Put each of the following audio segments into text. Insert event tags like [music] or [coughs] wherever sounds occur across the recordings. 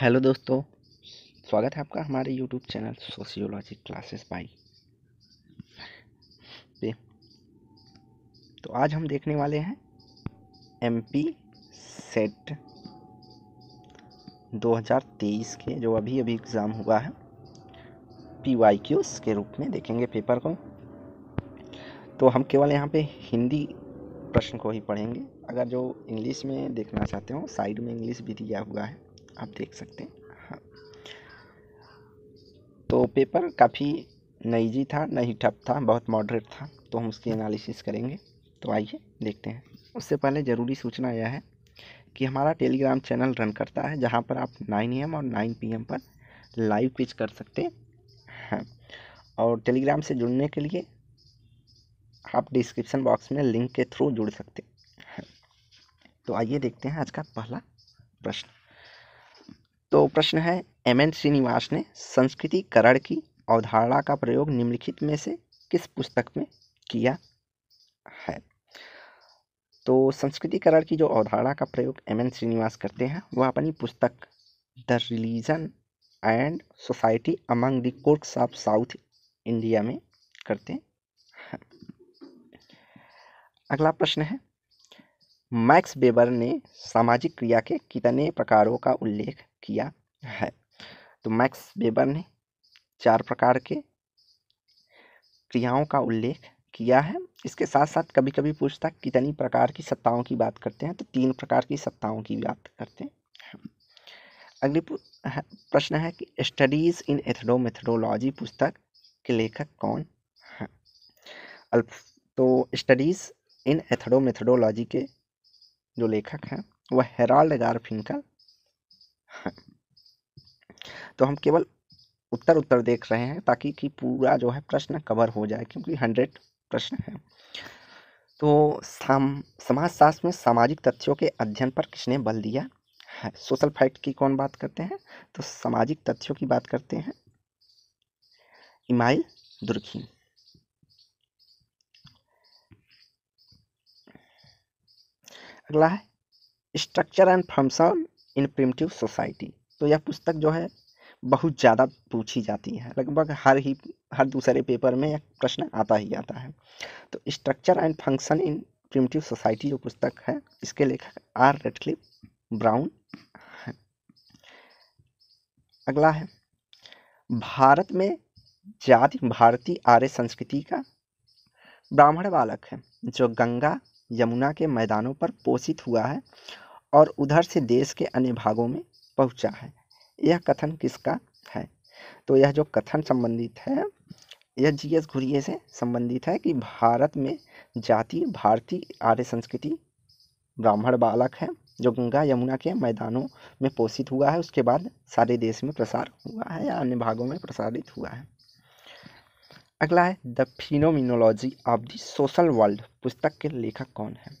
Hello दोस्तों स्वागत है आपका हमारे YouTube channel sociology classes by पे तो आज हम देखने वाले हैं एमपी सेट 2023 के जो अभी अभी एग्ज़ाम हुआ है पी वाई के रूप में देखेंगे पेपर को तो हम केवल यहाँ पे हिंदी प्रश्न को ही पढ़ेंगे अगर जो इंग्लिश में देखना चाहते हो साइड में इंग्लिश भी दिया हुआ है आप देख सकते हैं हाँ तो पेपर काफ़ी नईजी था ना ही टफ था बहुत मॉडरेट था तो हम उसकी एनालिसिस करेंगे तो आइए देखते हैं उससे पहले ज़रूरी सूचना यह है कि हमारा टेलीग्राम चैनल रन करता है जहाँ पर आप नाइन एम और नाइन पी एम पर लाइव पिच कर सकते हैं हाँ। और टेलीग्राम से जुड़ने के लिए आप डिस्क्रिप्शन बॉक्स में लिंक के थ्रू जुड़ सकते हैं हाँ। तो आइए देखते हैं आज का पहला प्रश्न तो प्रश्न है एम एन श्रीनिवास ने संस्कृतिकरण की अवधारणा का प्रयोग निम्नलिखित में से किस पुस्तक में किया है तो संस्कृतिकरण की जो अवधारणा का प्रयोग एम एन श्रीनिवास करते हैं वह अपनी पुस्तक the religion and society among the Coorgs of South India में करते हैं अगला प्रश्न है मैक्स बेबर ने सामाजिक क्रिया के कितने प्रकारों का उल्लेख किया है तो मैक्स वेबर ने चार प्रकार के क्रियाओं का उल्लेख किया है इसके साथ साथ कभी कभी पूछता कितनी प्रकार की सत्ताओं की बात करते हैं तो तीन प्रकार की सत्ताओं की बात करते हैं अगली प्रश्न है कि स्टडीज इन एथडो मेथडोलॉजी पुस्तक के लेखक कौन हैं तो स्टडीज इन एथडो मेथडोलॉजी के जो लेखक हैं वह हेराल्ड गारफिनकल तो हम केवल उत्तर उत्तर देख रहे हैं ताकि कि पूरा जो है प्रश्न कवर हो जाए क्योंकि हंड्रेड प्रश्न है तो साम समाजशास्त्र में सामाजिक तथ्यों के अध्ययन पर किसने बल दिया है सोशल फैक्ट की कौन बात करते हैं तो सामाजिक तथ्यों की बात करते हैं इमाइल दुर्खी अगला है structure and function in primitive society तो यह पुस्तक जो है बहुत ज़्यादा पूछी जाती है लगभग हर ही हर दूसरे पेपर में यह प्रश्न आता ही आता है तो structure and function in primitive society जो पुस्तक है इसके लेखक आर रेडक्लिप ब्राउन है अगला है भारत में जाति भारतीय आर्य संस्कृति का ब्राह्मण बालक है जो गंगा यमुना के मैदानों पर पोषित हुआ है और उधर से देश के अन्य भागों में पहुंचा है यह कथन किसका है तो यह जो कथन संबंधित है यह जी एस घुरिये से संबंधित है कि भारत में जाति भारतीय आर्य संस्कृति ब्राह्मण बालक है जो गंगा यमुना के मैदानों में पोषित हुआ है उसके बाद सारे देश में प्रसार हुआ है या अन्य भागों में प्रसारित हुआ है अगला है the phenomenology of the social world पुस्तक के लेखक कौन है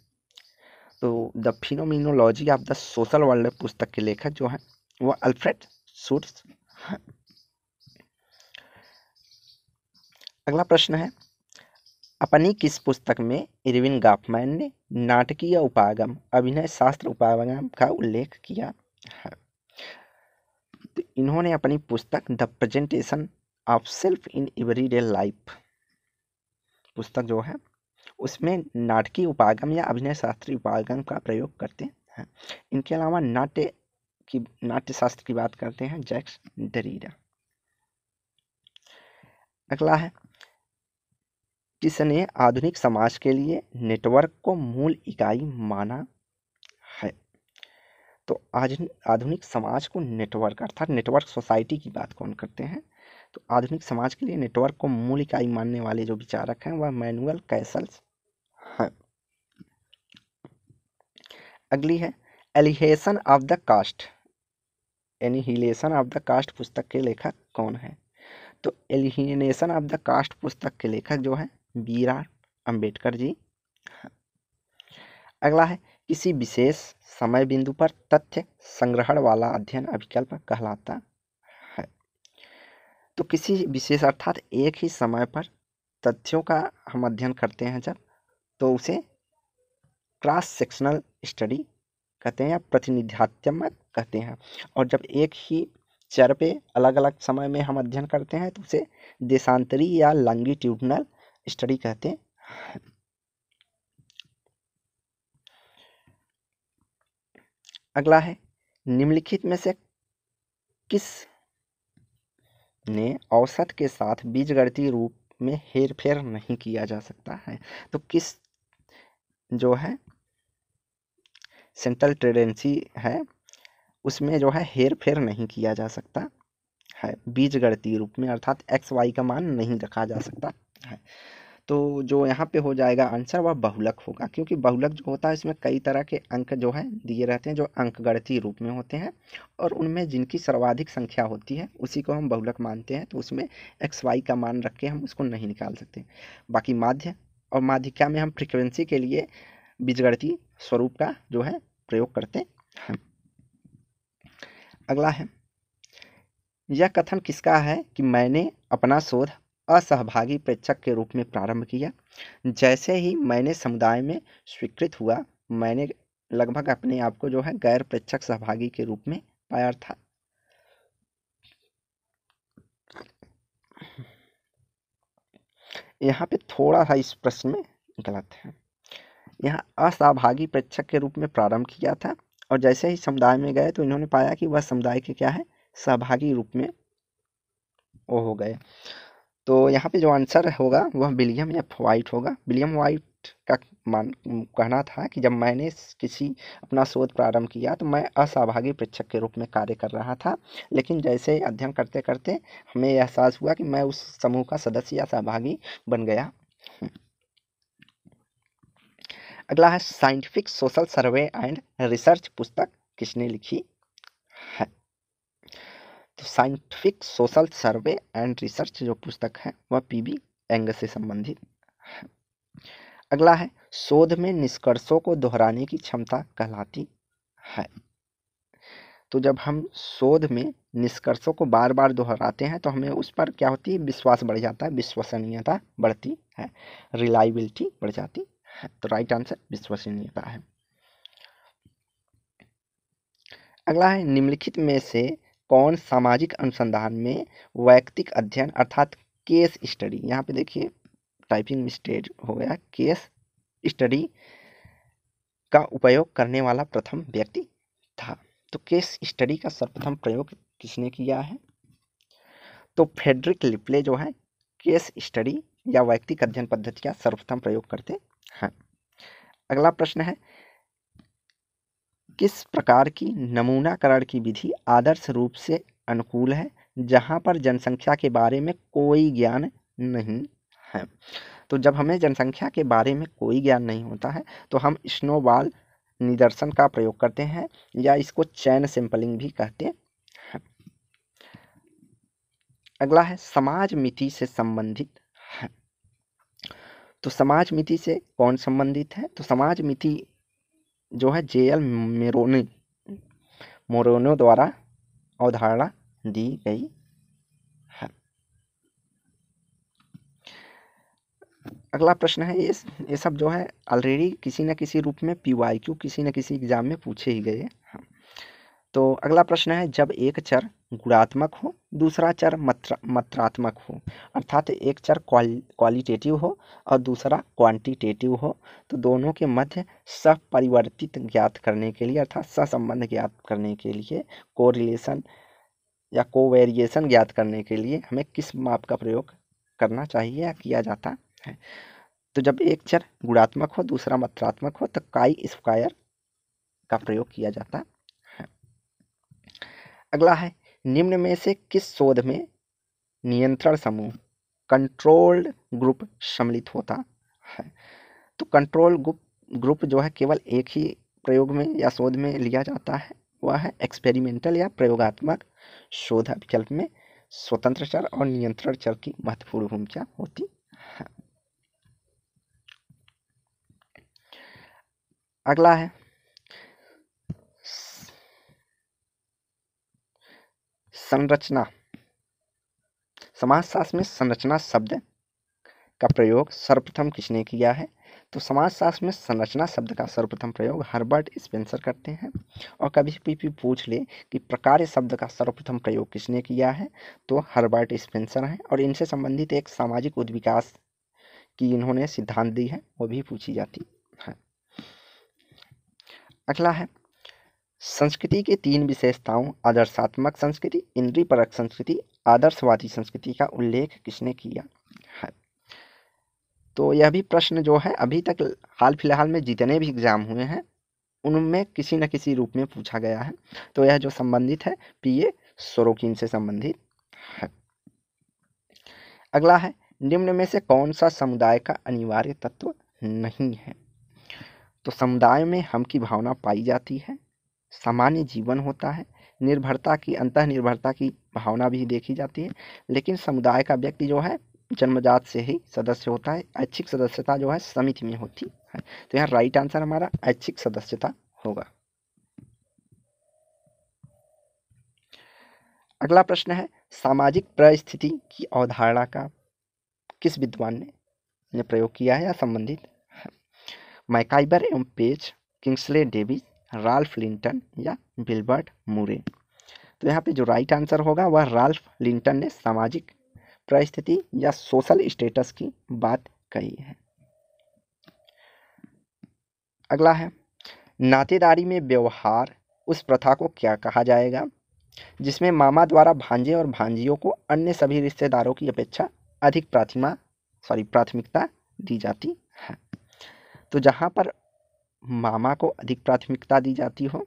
तो the phenomenology of the social world पुस्तक के लेखक जो हैं वो अल्फ्रेड सूट्स हैं अगला प्रश्न है अपनी किस पुस्तक में इरविन गाफमैन ने नाटकीय उपागम अभिनय शास्त्र उपागम का उल्लेख किया है तो इन्होंने अपनी पुस्तक the presentation of self in everyday life पुस्तक जो है उसमें नाटकीय उपागम या अभिनय शास्त्री उपागम का प्रयोग करते हैं इनके अलावा नाट्य की नाट्य शास्त्र की बात करते हैं जैक्स डरीरा अगला है किसने आधुनिक समाज के लिए नेटवर्क को मूल इकाई माना है तो आज आधुनिक समाज को नेटवर्क अर्थात नेटवर्क सोसाइटी की बात कौन करते हैं तो आधुनिक समाज के लिए नेटवर्क को मूल इकाई मानने वाले जो विचारक हैं वह मैनुअल कैसल्स हैं हाँ। अगली है annihilation of the caste annihilation of the caste पुस्तक के लेखक कौन है तो एलिहिनेशन ऑफ द कास्ट पुस्तक के लेखक जो है बी आर अम्बेडकर जी हाँ। अगला है किसी विशेष समय बिंदु पर तथ्य संग्रहण वाला अध्ययन अभिकल्प कहलाता है तो किसी विशेष अर्थात एक ही समय पर तथ्यों का हम अध्ययन करते हैं जब तो उसे क्रॉस सेक्शनल स्टडी कहते हैं या प्रतिनिध्यात्मक कहते हैं और जब एक ही चर पे अलग अलग समय में हम अध्ययन करते हैं तो उसे देशांतरी या लॉन्गिट्यूडनल स्टडी कहते हैं अगला है निम्नलिखित में से किस ने औसत के साथ बीजगणितीय रूप में हेरफेर नहीं किया जा सकता है तो किस जो है सेंट्रल ट्रेडेंसी है उसमें जो है हेर फेर नहीं किया जा सकता है बीज गणतीय रूप में अर्थात एक्स वाई का मान नहीं रखा जा सकता है तो जो यहाँ पे हो जाएगा आंसर वह बहुलक होगा क्योंकि बहुलक जो होता है इसमें कई तरह के अंक जो है दिए रहते हैं जो अंक गणतीय रूप में होते हैं और उनमें जिनकी सर्वाधिक संख्या होती है उसी को हम बहुलक मानते हैं तो उसमें एक्स वाई का मान रख के हम उसको नहीं निकाल सकते बाकी माध्य और माध्यिका में हम फ्रिक्वेंसी के लिए बीजगणती स्वरूप का जो है प्रयोग करते हैं अगला है यह कथन किसका है कि मैंने अपना शोध असहभागी प्रेक्षक के रूप में प्रारंभ किया जैसे ही मैंने समुदाय में स्वीकृत हुआ मैंने लगभग अपने आप को जो है गैर प्रेक्षक सहभागी के रूप में पाया था यहाँ पे थोड़ा सा इस प्रश्न में गलत है यहाँ असहभागी प्रेक्षक के रूप में प्रारंभ किया था और जैसे ही समुदाय में गए तो इन्होंने पाया कि वह समुदाय के क्या है सहभागी रूप में वो हो गए तो यहाँ पे जो आंसर होगा वह विलियम या वाइट होगा विलियम वाइट का मान कहना था कि जब मैंने किसी अपना शोध प्रारंभ किया तो मैं असहभागी प्रेक्षक के रूप में कार्य कर रहा था लेकिन जैसे अध्ययन करते करते हमें एहसास हुआ कि मैं उस समूह का सदस्य या सहभागी बन गया हम्म। अगला है scientific social survey and research पुस्तक किसने लिखी है तो scientific social survey and research जो पुस्तक है वह पी बी एंग से संबंधित है अगला है शोध में निष्कर्षों को दोहराने की क्षमता कहलाती है तो जब हम शोध में निष्कर्षों को बार बार दोहराते हैं तो हमें उस पर क्या होती है विश्वास बढ़ जाता है विश्वसनीयता बढ़ती है रिलायबिलिटी बढ़ जाती है तो राइट आंसर विश्वसनीयता है अगला है निम्नलिखित में से कौन सामाजिक अनुसंधान में वैयक्तिक अध्ययन अर्थात केस स्टडी यहाँ पे देखिए टाइपिंग मिस्टेज हो गया केस स्टडी का उपयोग करने वाला प्रथम व्यक्ति था तो केस स्टडी का सर्वप्रथम प्रयोग किसने किया है तो फेडरिक लिपले जो है केस स्टडी या व्यक्तिक अध्ययन पद्धति का सर्वप्रथम प्रयोग करते हैं अगला प्रश्न है किस प्रकार की नमूनाकरण की विधि आदर्श रूप से अनुकूल है जहाँ पर जनसंख्या के बारे में कोई ज्ञान नहीं है तो जब हमें जनसंख्या के बारे में कोई ज्ञान नहीं होता है तो हम स्नोबाल निदर्शन का प्रयोग करते हैं या इसको चैन सिंपलिंग भी कहते हैं हाँ। अगला है समाज मिति से संबंधित है हाँ। तो समाज मिति से कौन संबंधित है तो समाज मिति जो है जे एल मेरोनी मोरोनो द्वारा अवधारणा दी गई अगला प्रश्न है ये ये सब जो है ऑलरेडी किसी न किसी रूप में पी वाई क्यू किसी न किसी एग्जाम में पूछे ही गए हैं हाँ। तो अगला प्रश्न है जब एक चर गुणात्मक हो दूसरा चर मत्र मात्रात्मक हो अर्थात एक चर क्वालिटेटिव हो और दूसरा क्वांटिटेटिव हो तो दोनों के मध्य सपरिवर्तित ज्ञात करने के लिए अर्थात सहसंबंध ज्ञात करने के लिए को रिलेशन या कोवेरिएशन ज्ञात करने के लिए हमें किस माप का प्रयोग करना चाहिए या किया जाता है तो जब एक चर गुणात्मक हो दूसरा मात्रात्मक हो तो काई स्क्वायर का प्रयोग किया जाता है अगला है निम्न में से किस शोध में नियंत्रण समूह कंट्रोल्ड ग्रुप सम्मिलित होता है तो कंट्रोल ग्रुप ग्रुप जो है केवल एक ही प्रयोग में या शोध में लिया जाता है वह है एक्सपेरिमेंटल या प्रयोगात्मक शोध विकल्प में स्वतंत्र चर और नियंत्रण चर की महत्वपूर्ण भूमिका होती अगला है संरचना समाजशास्त्र में संरचना शब्द का प्रयोग सर्वप्रथम किसने किया है तो समाजशास्त्र में संरचना शब्द का सर्वप्रथम प्रयोग हर्बर्ट स्पेंसर करते हैं और कभी भी भी पूछ ले कि प्रकार शब्द का सर्वप्रथम प्रयोग किसने किया है तो हर्बर्ट स्पेंसर हैं और इनसे संबंधित एक सामाजिक उद्विकास की इन्होंने सिद्धांत दी है वो भी पूछी जाती अगला है संस्कृति के तीन विशेषताओं आदर्शात्मक संस्कृति इंद्री परक संस्कृति आदर्शवादी संस्कृति का उल्लेख किसने किया है तो यह भी प्रश्न जो है अभी तक हाल फिलहाल में जितने भी एग्ज़ाम हुए हैं उनमें किसी न किसी रूप में पूछा गया है तो यह जो संबंधित है पीए सोरोकिन से संबंधित है अगला है निम्न में से कौन सा समुदाय का अनिवार्य तत्व नहीं है तो समुदाय में हम की भावना पाई जाती है सामान्य जीवन होता है निर्भरता की अंत निर्भरता की भावना भी देखी जाती है लेकिन समुदाय का व्यक्ति जो है जन्मजात से ही सदस्य होता है ऐच्छिक सदस्यता जो है समिति में होती है तो यहाँ राइट आंसर हमारा ऐच्छिक सदस्यता होगा अगला प्रश्न है सामाजिक परिस्थिति की अवधारणा का किस विद्वान ने प्रयोग किया है या संबंधित मैकाइबर एवं Page Kingsley Davis Ralph Linton या बिल्बर्ट मूरे तो यहाँ पे जो राइट आंसर होगा वह राल्फ लिंटन ने सामाजिक परिस्थिति या सोशल स्टेटस की बात कही है अगला है नातेदारी में व्यवहार उस प्रथा को क्या कहा जाएगा जिसमें मामा द्वारा भांजे और भांजियों को अन्य सभी रिश्तेदारों की अपेक्षा अधिक प्राथमा सॉरी प्राथमिकता दी जाती है तो जहाँ पर मामा को अधिक प्राथमिकता दी जाती हो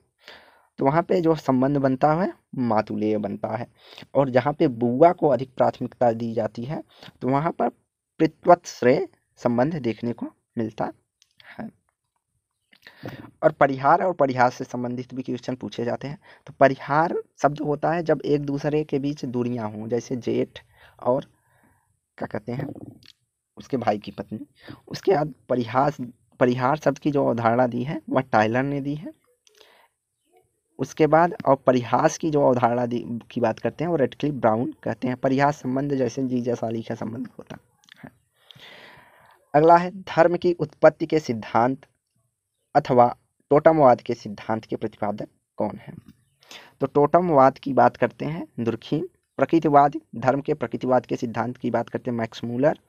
तो वहाँ पे जो संबंध बनता है मातुलेय बनता है और जहाँ पे बुआ को अधिक प्राथमिकता दी जाती है तो वहाँ पर श्रेय संबंध देखने को मिलता है और परिहार और परिहार से संबंधित भी क्वेश्चन पूछे जाते हैं तो परिहार शब्द होता है जब एक दूसरे के बीच दूरियाँ हों जैसे जेठ और क्या कहते हैं उसके भाई की पत्नी उसके बाद परिहास परिहार शब्द की जो अवधारणा दी है वह टाइलर ने दी है उसके बाद और परिहास की जो अवधारणा की बात करते हैं वो रेडक्लिप ब्राउन कहते हैं परिहास संबंध जैसे जी साली का संबंध होता है अगला है धर्म की उत्पत्ति के सिद्धांत अथवा टोटमवाद के सिद्धांत के प्रतिपादक कौन है तो टोटमवाद की बात करते हैं दुर्खीन प्रकृतिवाद धर्म के प्रकृतिवाद के सिद्धांत की बात करते हैं मैक्समूलर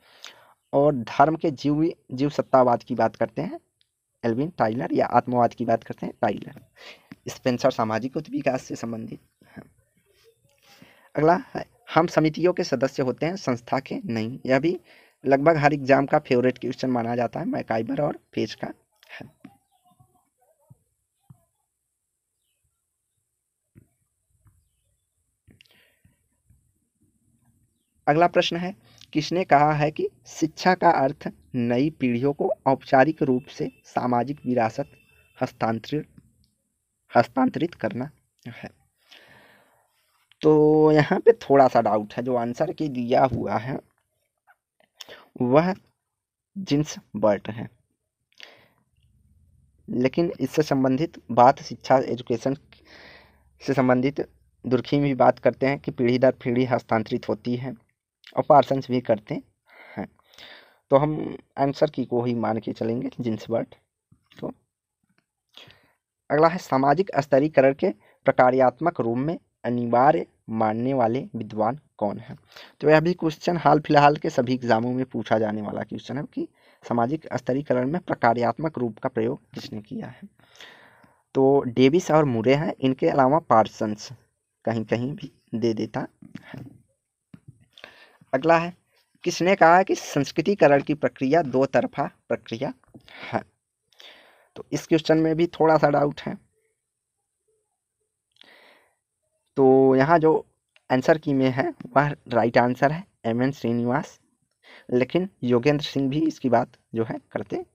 और धर्म के जीव जीव सत्तावाद की बात करते हैं एल्विन टाइलर या आत्मवाद की बात करते हैं टाइलर स्पेंसर सामाजिक विकास से संबंधित अगला है हम समितियों के सदस्य होते हैं संस्था के नहीं यह भी लगभग हर एग्जाम का फेवरेट क्वेश्चन माना जाता है मैकाइबर और पेज का है अगला प्रश्न है किसने कहा है कि शिक्षा का अर्थ नई पीढ़ियों को औपचारिक रूप से सामाजिक विरासत हस्तांतरित हस्तांतरित करना है तो यहाँ पे थोड़ा सा डाउट है जो आंसर के दिया हुआ है वह जिन्स बर्ट है लेकिन इससे संबंधित बात शिक्षा एजुकेशन से संबंधित दुर्खी में भी बात करते हैं कि पीढ़ी दर पीढ़ी हस्तांतरित होती है और पार्सन्स भी करते हैं तो हम आंसर की को ही मान के चलेंगे जिन्स वर्ड को तो अगला है सामाजिक स्तरीकरण के प्रकार्यात्मक रूप में अनिवार्य मानने वाले विद्वान कौन है तो यह भी क्वेश्चन हाल फिलहाल के सभी एग्जामों में पूछा जाने वाला क्वेश्चन है कि सामाजिक स्तरीकरण में प्रकार्यात्मक रूप का प्रयोग किसने किया है तो डेविस और मुरे हैं इनके अलावा पार्सन्स कहीं कहीं भी दे देता है अगला है किसने कहा कि संस्कृतिकरण की प्रक्रिया दो तरफा प्रक्रिया है तो इस क्वेश्चन में भी थोड़ा सा डाउट है तो यहाँ जो आंसर की में है वह राइट आंसर है एम एन श्रीनिवास लेकिन योगेंद्र सिंह भी इसकी बात जो है करते हैं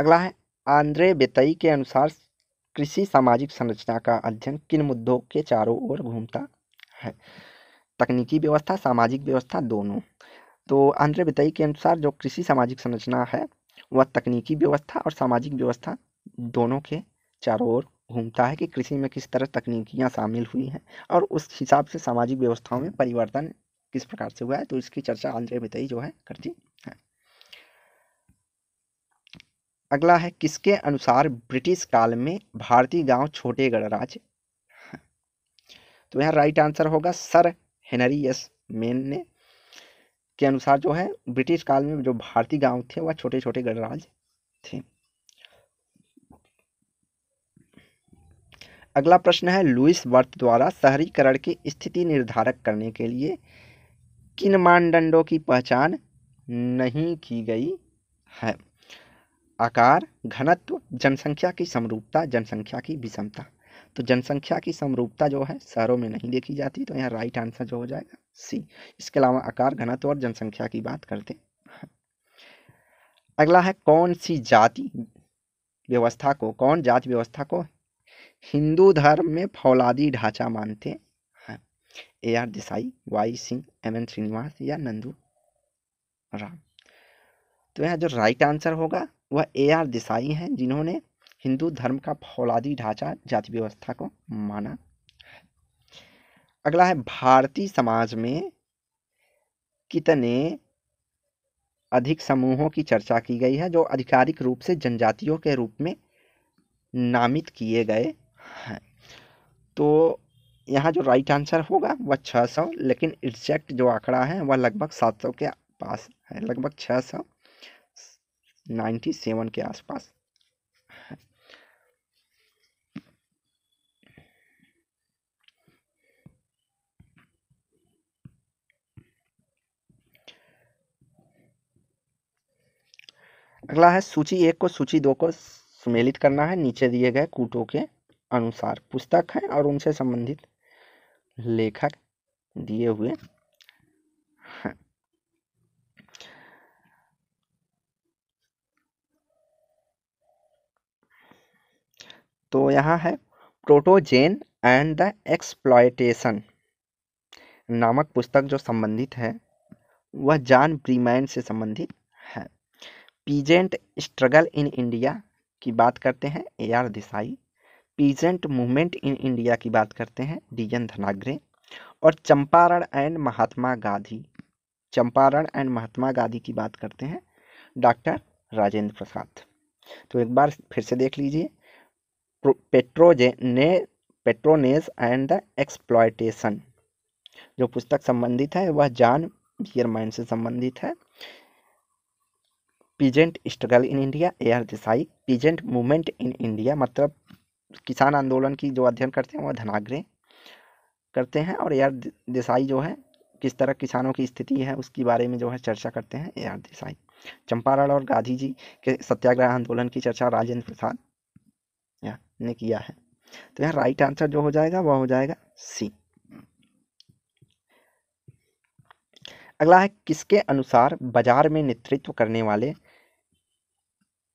अगला है आंद्रे बेतई के अनुसार कृषि सामाजिक संरचना का अध्ययन किन मुद्दों के चारों ओर घूमता है तकनीकी व्यवस्था सामाजिक व्यवस्था दोनों तो आंध्र बिताई के अनुसार जो कृषि सामाजिक संरचना है वह तकनीकी व्यवस्था और सामाजिक व्यवस्था दोनों के चारों ओर घूमता है कि कृषि में किस तरह तकनीकियाँ शामिल हुई हैं और उस हिसाब से सामाजिक व्यवस्थाओं में परिवर्तन किस प्रकार से हुआ है तो इसकी चर्चा आंध्र बिताई जो है करती अगला है किसके अनुसार ब्रिटिश काल में भारतीय गांव छोटे गणराज तो यहाँ राइट आंसर होगा सर हेनरी एस मेन ने के अनुसार जो है ब्रिटिश काल में जो भारतीय गांव थे वह छोटे छोटे गणराज थे अगला प्रश्न है लुइस वर्थ द्वारा शहरीकरण की स्थिति निर्धारक करने के लिए किन मानदंडों की पहचान नहीं की गई है आकार घनत्व जनसंख्या की समरूपता जनसंख्या की विषमता तो जनसंख्या की समरूपता जो है शहरों में नहीं देखी जाती तो यहाँ राइट आंसर जो हो जाएगा सी इसके अलावा आकार घनत्व और जनसंख्या की बात करते हैं अगला है कौन सी जाति व्यवस्था को कौन जाति व्यवस्था को हिंदू धर्म में फौलादी ढांचा मानते हैं A R Desai Y Singh M N Srinivas या नंदू राम तो यहाँ जो राइट आंसर होगा वह ए आर देसाई हैं जिन्होंने हिंदू धर्म का फौलादी ढांचा जाति व्यवस्था को माना अगला है भारतीय समाज में कितने अधिक समूहों की चर्चा की गई है जो आधिकारिक रूप से जनजातियों के रूप में नामित किए गए हैं तो यहाँ जो राइट आंसर होगा वह छः सौ लेकिन एग्जैक्ट जो आंकड़ा है वह लगभग सात सौ के पास है लगभग छः सौ नाइन्टी सेवन के आसपास अगला है सूची एक को सूची दो को सम्मिलित करना है नीचे दिए गए कूटों के अनुसार पुस्तक हैं और उनसे संबंधित लेखक दिए हुए तो यहाँ है प्रोटोजेन एंड द एक्सप्लॉयटेशन नामक पुस्तक जो संबंधित है वह जान ब्रीमैन से संबंधित है पीजेंट स्ट्रगल इन इंडिया की बात करते हैं A R Desai peasant movement in India की बात करते हैं डी एन धनाग्रे और चंपारण एंड महात्मा गांधी चंपारण एंड महात्मा गांधी की बात करते हैं डॉक्टर राजेंद्र प्रसाद तो एक बार फिर से देख लीजिए पेट्रोजे ने पेट्रोनेस एंड द एक्सप्लॉयटेशन जो पुस्तक संबंधित है वह जान बियरमैन से संबंधित है peasant struggle in India A R Desai peasant movement in India मतलब किसान आंदोलन की जो अध्ययन करते हैं वह धनाग्रे करते हैं और ए आर देसाई जो है किस तरह किसानों की स्थिति है उसके बारे में जो है चर्चा करते हैं ए आर देसाई चंपारण और गांधी जी के सत्याग्रह आंदोलन की चर्चा राजेंद्र प्रसाद ने किया है तो यहाँ राइट आंसर जो हो जाएगा वह हो जाएगा सी अगला है किसके अनुसार बाजार में नेतृत्व करने वाले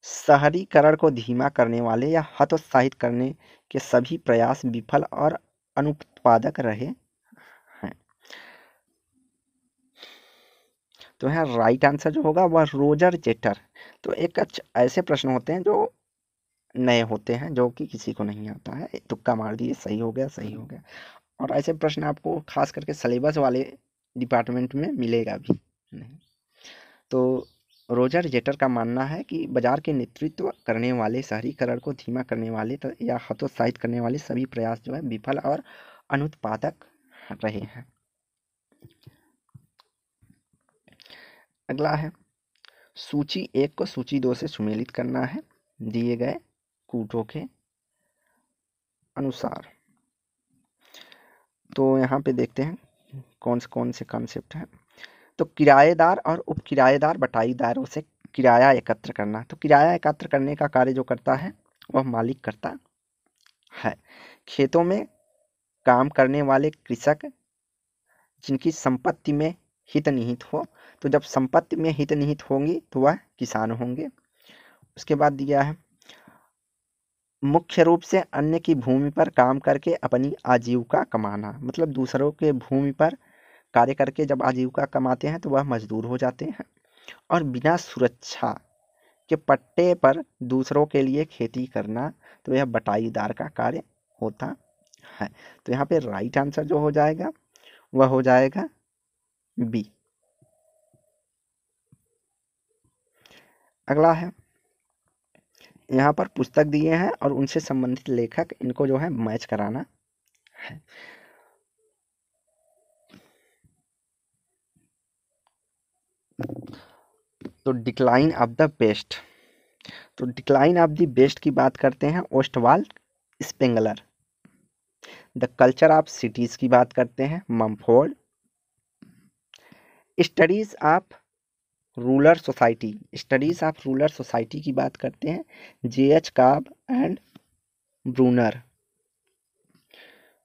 शहरीकरण को धीमा करने वाले या हतोत्साहित करने के सभी प्रयास विफल और अनुत्पादक रहे हैं तो यहाँ राइट आंसर जो होगा वह रोजर चेटर तो एक ऐसे प्रश्न होते हैं जो नए होते हैं जो कि किसी को नहीं आता है तुक्का मार दिए सही हो गया सही हो गया और ऐसे प्रश्न आपको खास करके सलेबस वाले डिपार्टमेंट में मिलेगा भी नहीं तो रोजर जेटर का मानना है कि बाजार के नेतृत्व करने वाले शहरीकरण को धीमा करने वाले या हतोत्साहित करने वाले सभी प्रयास जो है विफल और अनुत्पादक रहे हैं अगला है सूची एक को सूची दो से सुमेलित करना है दिए गए कूटों के अनुसार तो यहाँ पे देखते हैं कौन से कौन से कॉन्सेप्ट हैं तो किराएदार और उप किराएदार बटाईदारों से किराया एकत्र करना तो किराया एकत्र करने का कार्य जो करता है वह मालिक करता है खेतों में काम करने वाले कृषक जिनकी संपत्ति में हित निहित हो तो जब संपत्ति में हित निहित होंगी तो वह किसान होंगे उसके बाद दिया है मुख्य रूप से अन्य की भूमि पर काम करके अपनी आजीविका कमाना मतलब दूसरों के भूमि पर कार्य करके जब आजीविका कमाते हैं तो वह मजदूर हो जाते हैं और बिना सुरक्षा के पट्टे पर दूसरों के लिए खेती करना तो यह बटाईदार का कार्य होता है तो यहाँ पे राइट आंसर जो हो जाएगा वह हो जाएगा बी अगला है यहाँ पर पुस्तक दिए हैं और उनसे संबंधित लेखक इनको जो है मैच कराना है तो डिक्लाइन ऑफ द बेस्ट तो डिक्लाइन ऑफ द बेस्ट की बात करते हैं ओस्टवाल Spengler the culture of cities की बात करते हैं Mumford studies of rural society studies of rural society की बात करते हैं J H Kolb and Brunner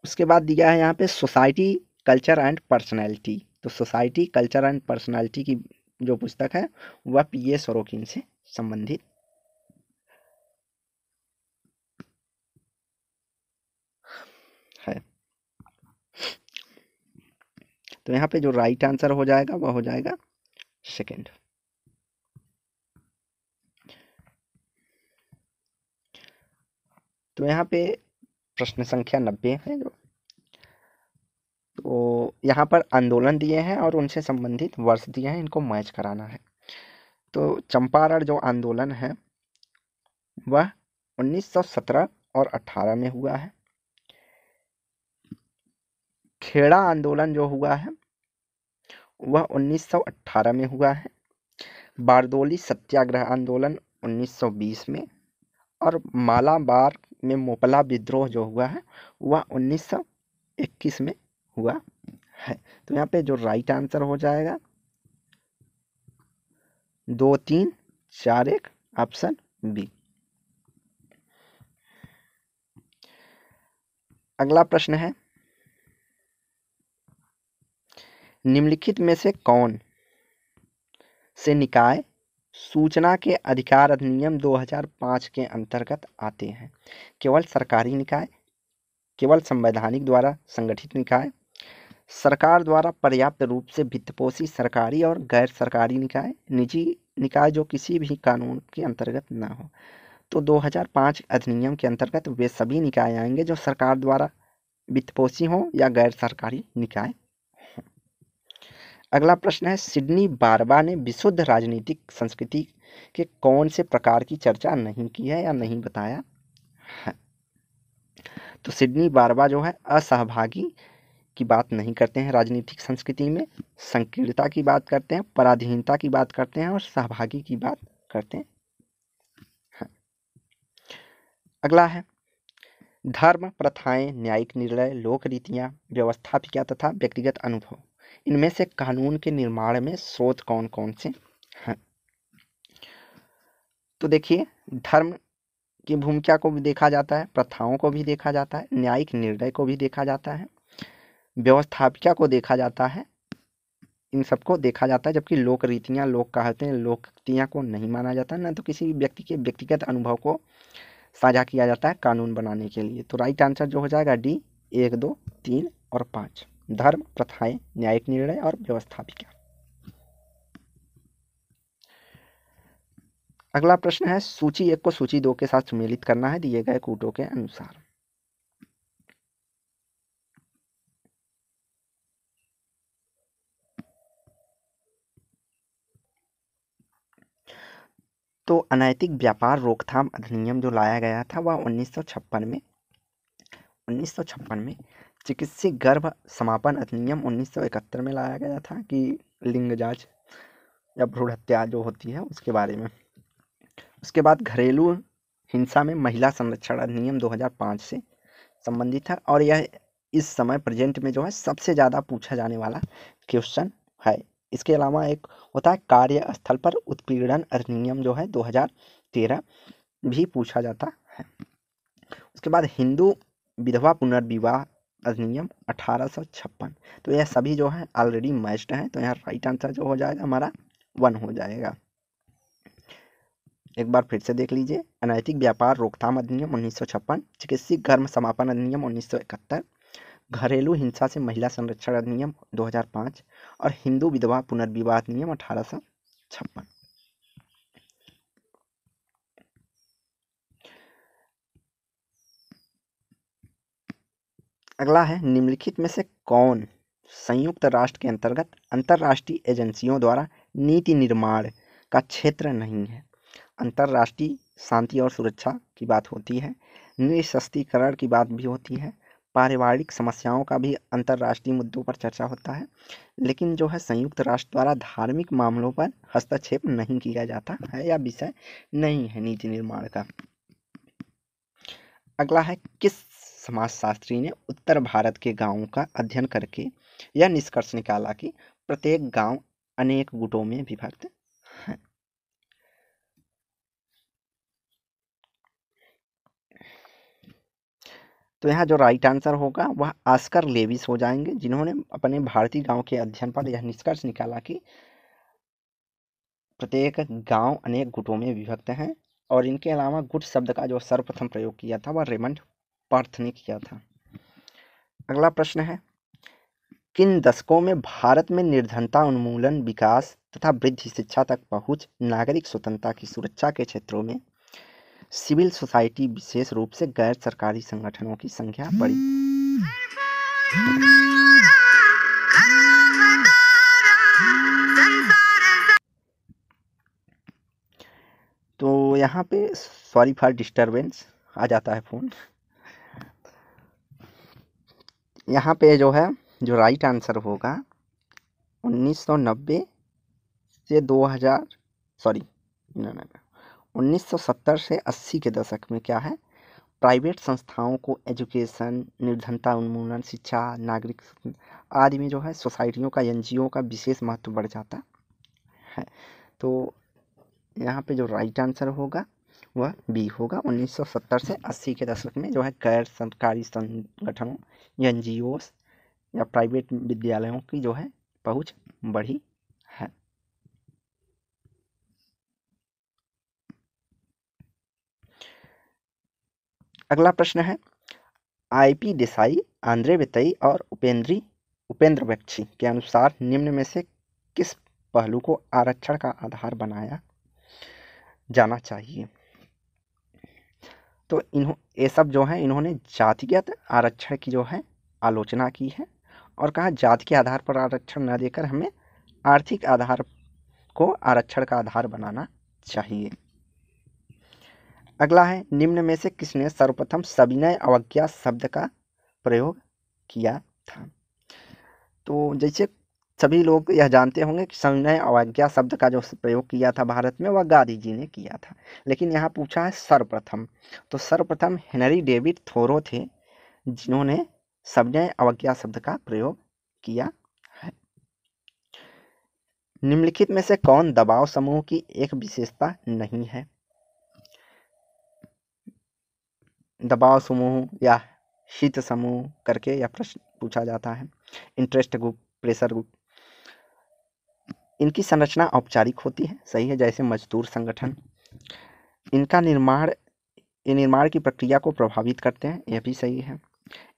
उसके बाद दिया है यहाँ पे सोसाइटी कल्चर एंड पर्सनैलिटी तो सोसाइटी कल्चर एंड पर्सनैलिटी की जो पुस्तक है वह पी ए सरोकिन से संबंधित है तो यहाँ पे जो राइट आंसर हो जाएगा वह हो जाएगा second. तो यहाँ पे प्रश्न संख्या नब्बे है जो तो यहाँ पर आंदोलन दिए हैं और उनसे संबंधित वर्ष दिए हैं इनको मैच कराना है तो चंपारण जो आंदोलन है वह 1917 और 18 में हुआ है खेड़ा आंदोलन जो हुआ है वह 1918 में हुआ है बारदोली सत्याग्रह आंदोलन 1920 में और मालाबार में मोपला विद्रोह जो हुआ है वह 1921 में हुआ है तो यहाँ पे जो राइट आंसर हो जाएगा दो तीन चार एक ऑप्शन बी अगला प्रश्न है निम्नलिखित में से कौन से निकाय सूचना के अधिकार अधिनियम 2005 के अंतर्गत आते हैं केवल सरकारी निकाय केवल संवैधानिक द्वारा संगठित निकाय सरकार द्वारा पर्याप्त रूप से वित्तपोषी सरकारी और गैर सरकारी निकाय निजी निकाय जो किसी भी कानून के अंतर्गत ना हो तो 2005 अधिनियम के अंतर्गत वे सभी निकाय आएंगे जो सरकार द्वारा वित्तपोषी हों या गैर सरकारी निकाय अगला प्रश्न है सिडनी बारवा ने विशुद्ध राजनीतिक संस्कृति के कौन से प्रकार की चर्चा नहीं की है या नहीं बताया है हाँ। तो सिडनी बारवा जो है असहभागी की बात नहीं करते हैं राजनीतिक संस्कृति में संकीर्णता की बात करते हैं पराधीनता की बात करते हैं और सहभागी की बात करते हैं हाँ। अगला है धर्म प्रथाएं न्यायिक निर्णय लोक रीतियाँ व्यवस्थापिका तथा व्यक्तिगत अनुभव इनमें से कानून के निर्माण में स्रोत कौन कौन से हैं तो देखिए धर्म की भूमिका को भी देखा जाता है प्रथाओं को भी देखा जाता है न्यायिक निर्णय को भी देखा जाता है व्यवस्थापिका को देखा जाता है इन सबको देखा जाता है जबकि लोक रीतियाँ लोक कहते हैं लोकतियाँ को नहीं माना जाता ना तो किसी व्यक्ति के व्यक्तिगत अनुभव को साझा किया जाता है कानून बनाने के लिए तो राइट आंसर जो हो जाएगा डी एक दो तीन और पाँच धर्म प्रथाएं न्यायिक निर्णय और व्यवस्थापिका अगला प्रश्न है सूची एक को सूची दो के साथ सम्मिलित करना है दिए गए कूटों के अनुसार तो अनैतिक व्यापार रोकथाम अधिनियम जो लाया गया था वह 1956 में 1956 में चिकित्सीय गर्भ समापन अधिनियम उन्नीस सौ इकहत्तर में लाया गया था कि लिंग जांच या भ्रूण हत्या जो होती है उसके बारे में उसके बाद घरेलू हिंसा में महिला संरक्षण अधिनियम 2005 से संबंधित है और यह इस समय प्रेजेंट में जो है सबसे ज़्यादा पूछा जाने वाला क्वेश्चन है इसके अलावा एक होता है कार्यस्थल पर उत्पीड़न अधिनियम जो है 2013 भी पूछा जाता है उसके बाद हिंदू विधवा पुनर्विवाह अधिनियम अठारह तो यह सभी जो है ऑलरेडी मैच्ड हैं तो यहाँ राइट आंसर जो हो जाएगा हमारा वन हो जाएगा एक बार फिर से देख लीजिए अनैतिक व्यापार रोकथाम अधिनियम उन्नीस चिकित्सक गर्म समापन अधिनियम उन्नीस घरेलू हिंसा से महिला संरक्षण अधिनियम 2005 और हिंदू विधवा पुनर्विवाह अधिनियम अठारह अगला है निम्नलिखित में से कौन संयुक्त राष्ट्र के अंतर्गत अंतर्राष्ट्रीय एजेंसियों द्वारा नीति निर्माण का क्षेत्र नहीं है अंतर्राष्ट्रीय शांति और सुरक्षा की बात होती है निशस्तीकरण की बात भी होती है पारिवारिक समस्याओं का भी अंतर्राष्ट्रीय मुद्दों पर चर्चा होता है लेकिन जो है संयुक्त राष्ट्र द्वारा धार्मिक मामलों पर हस्तक्षेप नहीं किया जाता है या विषय नहीं है नीति निर्माण का अगला है किस समाजशास्त्री ने उत्तर भारत के गांवों का अध्ययन करके यह निष्कर्ष निकाला कि प्रत्येक गांव अनेक गुटों में विभक्त है तो यहाँ जो राइट आंसर होगा वह आस्कर लेविस हो जाएंगे जिन्होंने अपने भारतीय गांव के अध्ययन पर यह निष्कर्ष निकाला कि प्रत्येक गांव अनेक गुटों में विभक्त हैं और इनके अलावा गुट शब्द का जो सर्वप्रथम प्रयोग किया था वह रेमंड पार्थ ने किया था अगला प्रश्न है किन दशकों में भारत में निर्धनता उन्मूलन विकास तथा वृद्धि शिक्षा तक पहुंच नागरिक स्वतंत्रता की सुरक्षा के क्षेत्रों में सिविल सोसाइटी विशेष रूप से गैर सरकारी संगठनों की संख्या बढ़ी तो यहाँ पे सॉरी फॉर डिस्टरबेंस आ जाता है फ़ोन यहाँ पे जो है जो राइट आंसर होगा 1990 से 2000 सॉरी उन्नीस 1970 से 80 के दशक में क्या है प्राइवेट संस्थाओं को एजुकेशन निर्धनता उन्मूलन शिक्षा नागरिक आदि में जो है सोसाइटियों का एन का विशेष महत्व बढ़ जाता है तो यहाँ पे जो राइट आंसर होगा वह बी होगा 1970 से 80 के दशक में जो है गैर सरकारी संगठनों एन जी या प्राइवेट विद्यालयों की जो है पहुंच बढ़ी है अगला प्रश्न है आईपी देसाई आंध्रे बेतई और उपेंद्री उपेंद्र बक्षी के अनुसार निम्न में से किस पहलू को आरक्षण का आधार बनाया जाना चाहिए तो इन्हों ये सब जो है इन्होंने जातिगत आरक्षण की जो है आलोचना की है और कहा जाति के आधार पर आरक्षण न देकर हमें आर्थिक आधार को आरक्षण का आधार बनाना चाहिए अगला है निम्न में से किसने सर्वप्रथम सविनय अवज्ञा शब्द का प्रयोग किया था तो जैसे सभी लोग यह जानते होंगे कि संज्ञय अवज्ञा शब्द का जो प्रयोग किया था भारत में वह गांधी जी ने किया था लेकिन यहाँ पूछा है सर्वप्रथम तो सर्वप्रथम हेनरी डेविड थोरो थे जिन्होंने संज्ञय अवज्ञा शब्द का प्रयोग किया है निम्नलिखित में से कौन दबाव समूह की एक विशेषता नहीं है दबाव समूह या शीत समूह करके यह प्रश्न पूछा जाता है इंटरेस्ट ग्रुप प्रेशर ग्रुप इनकी संरचना औपचारिक होती है सही है जैसे मजदूर संगठन इनका निर्माण ये निर्माण की प्रक्रिया को प्रभावित करते हैं यह भी सही है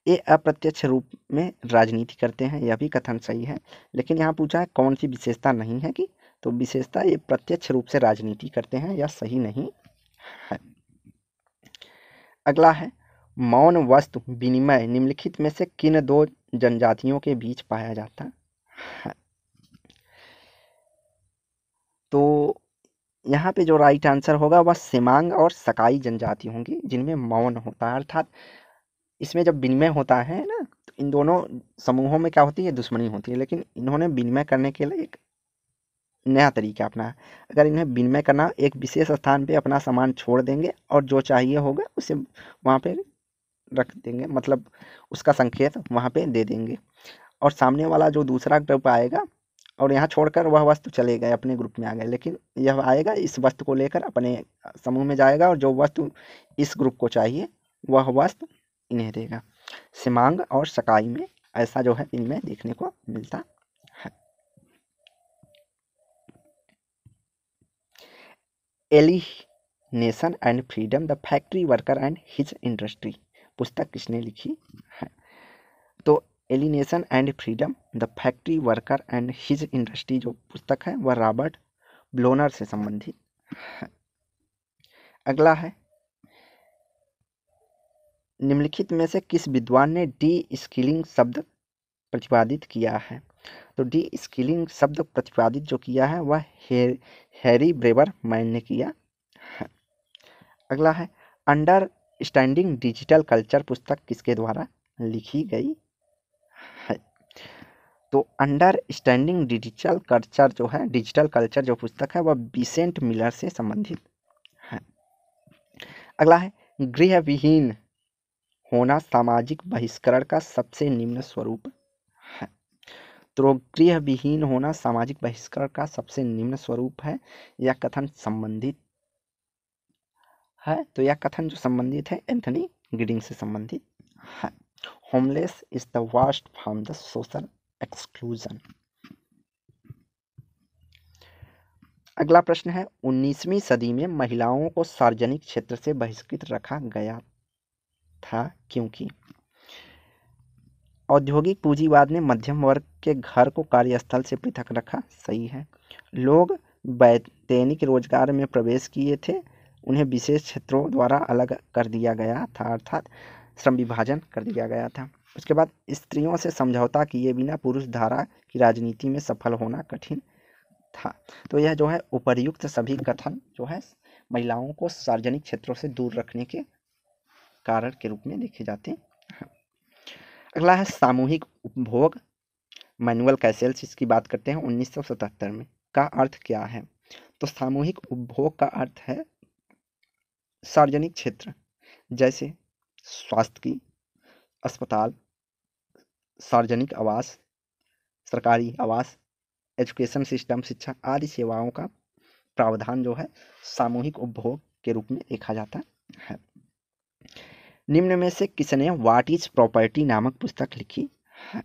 ये अप्रत्यक्ष रूप में राजनीति करते हैं यह भी कथन सही है लेकिन यहाँ पूछा है कौन सी विशेषता नहीं है कि तो विशेषता ये प्रत्यक्ष रूप से राजनीति करते हैं यह सही नहीं है अगला है मौन वस्तु विनिमय निम्नलिखित में से किन दो जनजातियों के बीच पाया जाता है तो यहाँ पे जो राइट आंसर होगा वह सिमांग और सकाई जनजाति होंगी जिनमें मौन होता है अर्थात इसमें जब विनिमय होता है ना तो इन दोनों समूहों में क्या होती है दुश्मनी होती है लेकिन इन्होंने विनिमय करने के लिए एक नया तरीका अपना अगर इन्हें विनिमय करना एक विशेष स्थान पे अपना सामान छोड़ देंगे और जो चाहिए होगा उसे वहाँ पे रख देंगे मतलब उसका संकेत वहाँ पे दे देंगे और सामने वाला जो दूसरा ग्रुप आएगा और यहाँ छोड़कर वह वस्तु चले गए अपने ग्रुप में आ गए लेकिन यह आएगा इस वस्तु को लेकर अपने समूह में जाएगा और जो वस्तु इस ग्रुप को चाहिए वह वस्तु इन्हें देगा सिमांग और सकाई में ऐसा जो है इनमें देखने को मिलता है alienation and freedom the factory worker and his industry पुस्तक किसने लिखी है alienation and freedom the factory worker and his industry जो पुस्तक है वह रॉबर्ट ब्लोनर से संबंधित है अगला है निम्नलिखित में से किस विद्वान ने डी स्किलिंग शब्द प्रतिपादित किया है तो डी स्किलिंग शब्द प्रतिपादित जो किया है वह हे, हैरी ब्रेवर मैन ने किया है अगला है अंडर स्टैंडिंग डिजिटल कल्चर पुस्तक किसके द्वारा लिखी गई तो अंडरस्टैंडिंग डिजिटल कल्चर जो है डिजिटल कल्चर जो पुस्तक है वह बिसेंट मिलर से संबंधित है अगला है गृह विहीन होना सामाजिक बहिष्करण का सबसे निम्न स्वरूप है तो गृह विहीन होना सामाजिक बहिष्करण का सबसे निम्न स्वरूप है यह कथन संबंधित है तो यह कथन जो संबंधित है एंथनी ग्रीडिंग से संबंधित है homeless is the worst from the social exclusion अगला प्रश्न है उन्नीसवी सदी में महिलाओं को सार्वजनिक क्षेत्र से बहिष्कृत रखा गया था क्योंकि औद्योगिक पूंजीवाद ने मध्यम वर्ग के घर को कार्यस्थल से पृथक रखा सही है लोग दैनिक रोजगार में प्रवेश किए थे उन्हें विशेष क्षेत्रों द्वारा अलग कर दिया गया था अर्थात श्रम विभाजन कर दिया गया था उसके बाद स्त्रियों से समझौता किए बिना पुरुष धारा की राजनीति में सफल होना कठिन था तो यह जो है उपर्युक्त सभी कथन जो है महिलाओं को सार्वजनिक क्षेत्रों से दूर रखने के कारण के रूप में देखे जाते हैं अगला है सामूहिक उपभोग मैनुअल कैसेल्स इसकी बात करते हैं 1977 में का अर्थ क्या है तो सामूहिक उपभोग का अर्थ है सार्वजनिक क्षेत्र जैसे स्वास्थ्य की अस्पताल सार्वजनिक आवास सरकारी आवास एजुकेशन सिस्टम शिक्षा आदि सेवाओं का प्रावधान जो है सामूहिक उपभोग के रूप में देखा जाता है निम्न में से किसने वाट इज प्रॉपर्टी नामक पुस्तक लिखी है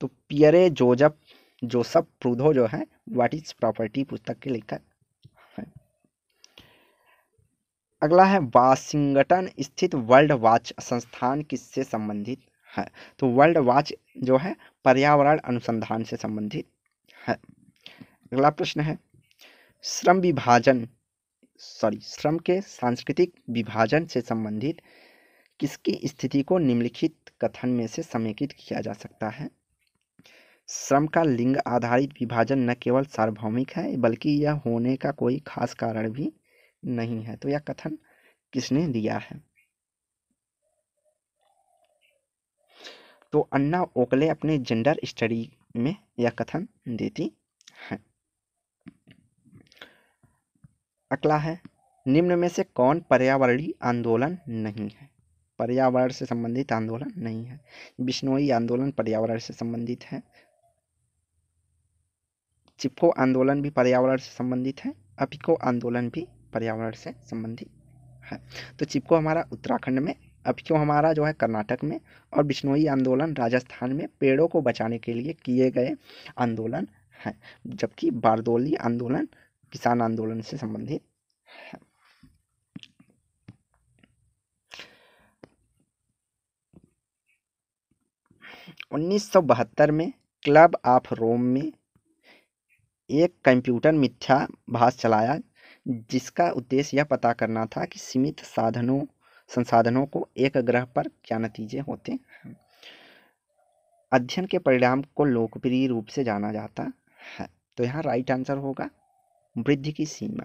तो पियरे जोजफ जोसफ प्रूधो जो है वाट इज प्रॉपर्टी पुस्तक के लेखक अगला है वाशिंगटन स्थित वर्ल्ड वॉच संस्थान किससे संबंधित है तो वर्ल्ड वाच जो है पर्यावरण अनुसंधान से संबंधित है अगला प्रश्न है श्रम विभाजन सॉरी श्रम के सांस्कृतिक विभाजन से संबंधित किसकी स्थिति को निम्नलिखित कथन में से समेकित किया जा सकता है श्रम का लिंग आधारित विभाजन न केवल सार्वभौमिक है बल्कि यह होने का कोई खास कारण भी नहीं है तो यह कथन किसने दिया है तो अन्ना ओकले अपने जेंडर स्टडी में यह कथन देती है अगला है निम्न में से कौन पर्यावरणीय आंदोलन नहीं है पर्यावरण से संबंधित आंदोलन नहीं है बिश्नोई आंदोलन पर्यावरण से संबंधित है चिपको आंदोलन भी पर्यावरण से संबंधित है अपिको आंदोलन भी पर्यावरण से संबंधित है तो चिपको हमारा उत्तराखंड में अब क्यों हमारा जो है कर्नाटक में और बिश्नोई आंदोलन राजस्थान में पेड़ों को बचाने के लिए किए गए आंदोलन हैं जबकि बारदोली आंदोलन किसान आंदोलन से संबंधित है उन्नीस में क्लब ऑफ रोम में एक कंप्यूटर मिथ्या भाष चलाया जिसका उद्देश्य यह पता करना था कि सीमित साधनों संसाधनों को एक ग्रह पर क्या नतीजे होते हैं अध्ययन के परिणाम को लोकप्रिय रूप से जाना जाता है तो यहाँ राइट आंसर होगा वृद्धि की सीमा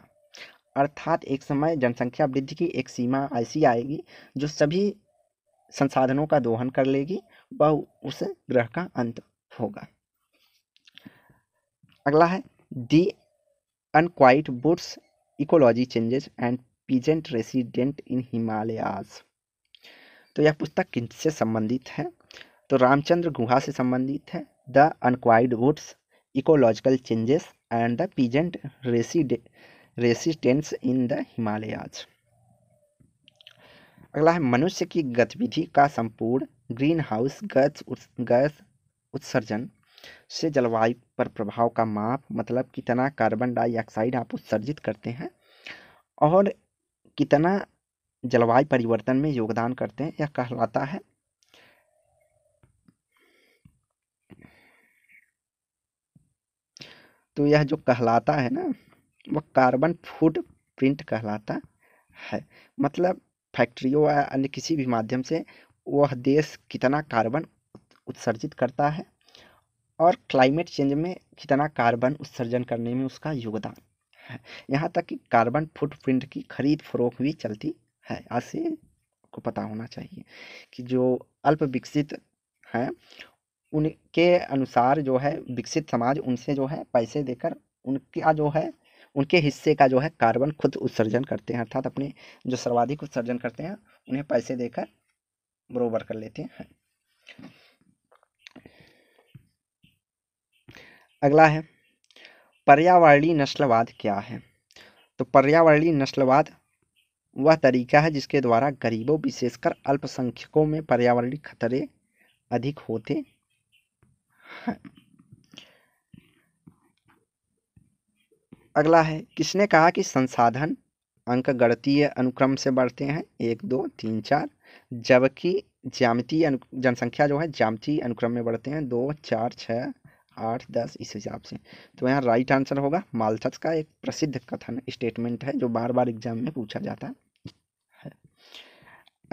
अर्थात एक समय जनसंख्या वृद्धि की एक सीमा ऐसी आएगी जो सभी संसाधनों का दोहन कर लेगी वह उस ग्रह का अंत होगा अगला है the unquiet woods ecology changes and peasant resident in Himalayas तो यह पुस्तक किनसे संबंधित है तो रामचंद्र गुहा से संबंधित है the unquiet woods ecological changes and the peasant reside resistance in the Himalayas अगला है मनुष्य की गतिविधि का संपूर्ण ग्रीन हाउस गैस गैस उत्सर्जन से जलवायु पर प्रभाव का माप मतलब कितना कार्बन डाइऑक्साइड आप उत्सर्जित करते हैं और कितना जलवायु परिवर्तन में योगदान करते हैं यह कहलाता है तो यह जो कहलाता है ना वह कार्बन फुट प्रिंट कहलाता है मतलब फैक्ट्रियों या अन्य किसी भी माध्यम से वह देश कितना कार्बन उत्सर्जित करता है और क्लाइमेट चेंज में कितना कार्बन उत्सर्जन करने में उसका योगदान है यहाँ तक कि कार्बन फुटप्रिंट की खरीद फरोख भी चलती है आज को पता होना चाहिए कि जो अल्प विकसित हैं उनके अनुसार जो है विकसित समाज उनसे जो है पैसे देकर उनका जो है उनके हिस्से का जो है कार्बन खुद उत्सर्जन करते हैं अर्थात अपने जो सर्वाधिक उत्सर्जन करते हैं उन्हें पैसे देकर बरोबर कर लेते हैं अगला है पर्यावरणीय नस्लवाद क्या है तो पर्यावरणीय नस्लवाद वह तरीका है जिसके द्वारा गरीबों विशेषकर अल्पसंख्यकों में पर्यावरणीय खतरे अधिक होते हैं अगला है किसने कहा कि संसाधन अंक गणतीय अनुक्रम से बढ़ते हैं एक दो तीन चार जबकि ज्यामितीय जनसंख्या जो है ज्यामितीय अनुक्रम में बढ़ते हैं दो चार छः आठ दस इस हिसाब से तो यहाँ राइट आंसर होगा मालथस का एक प्रसिद्ध कथन स्टेटमेंट है जो बार बार एग्जाम में पूछा जाता है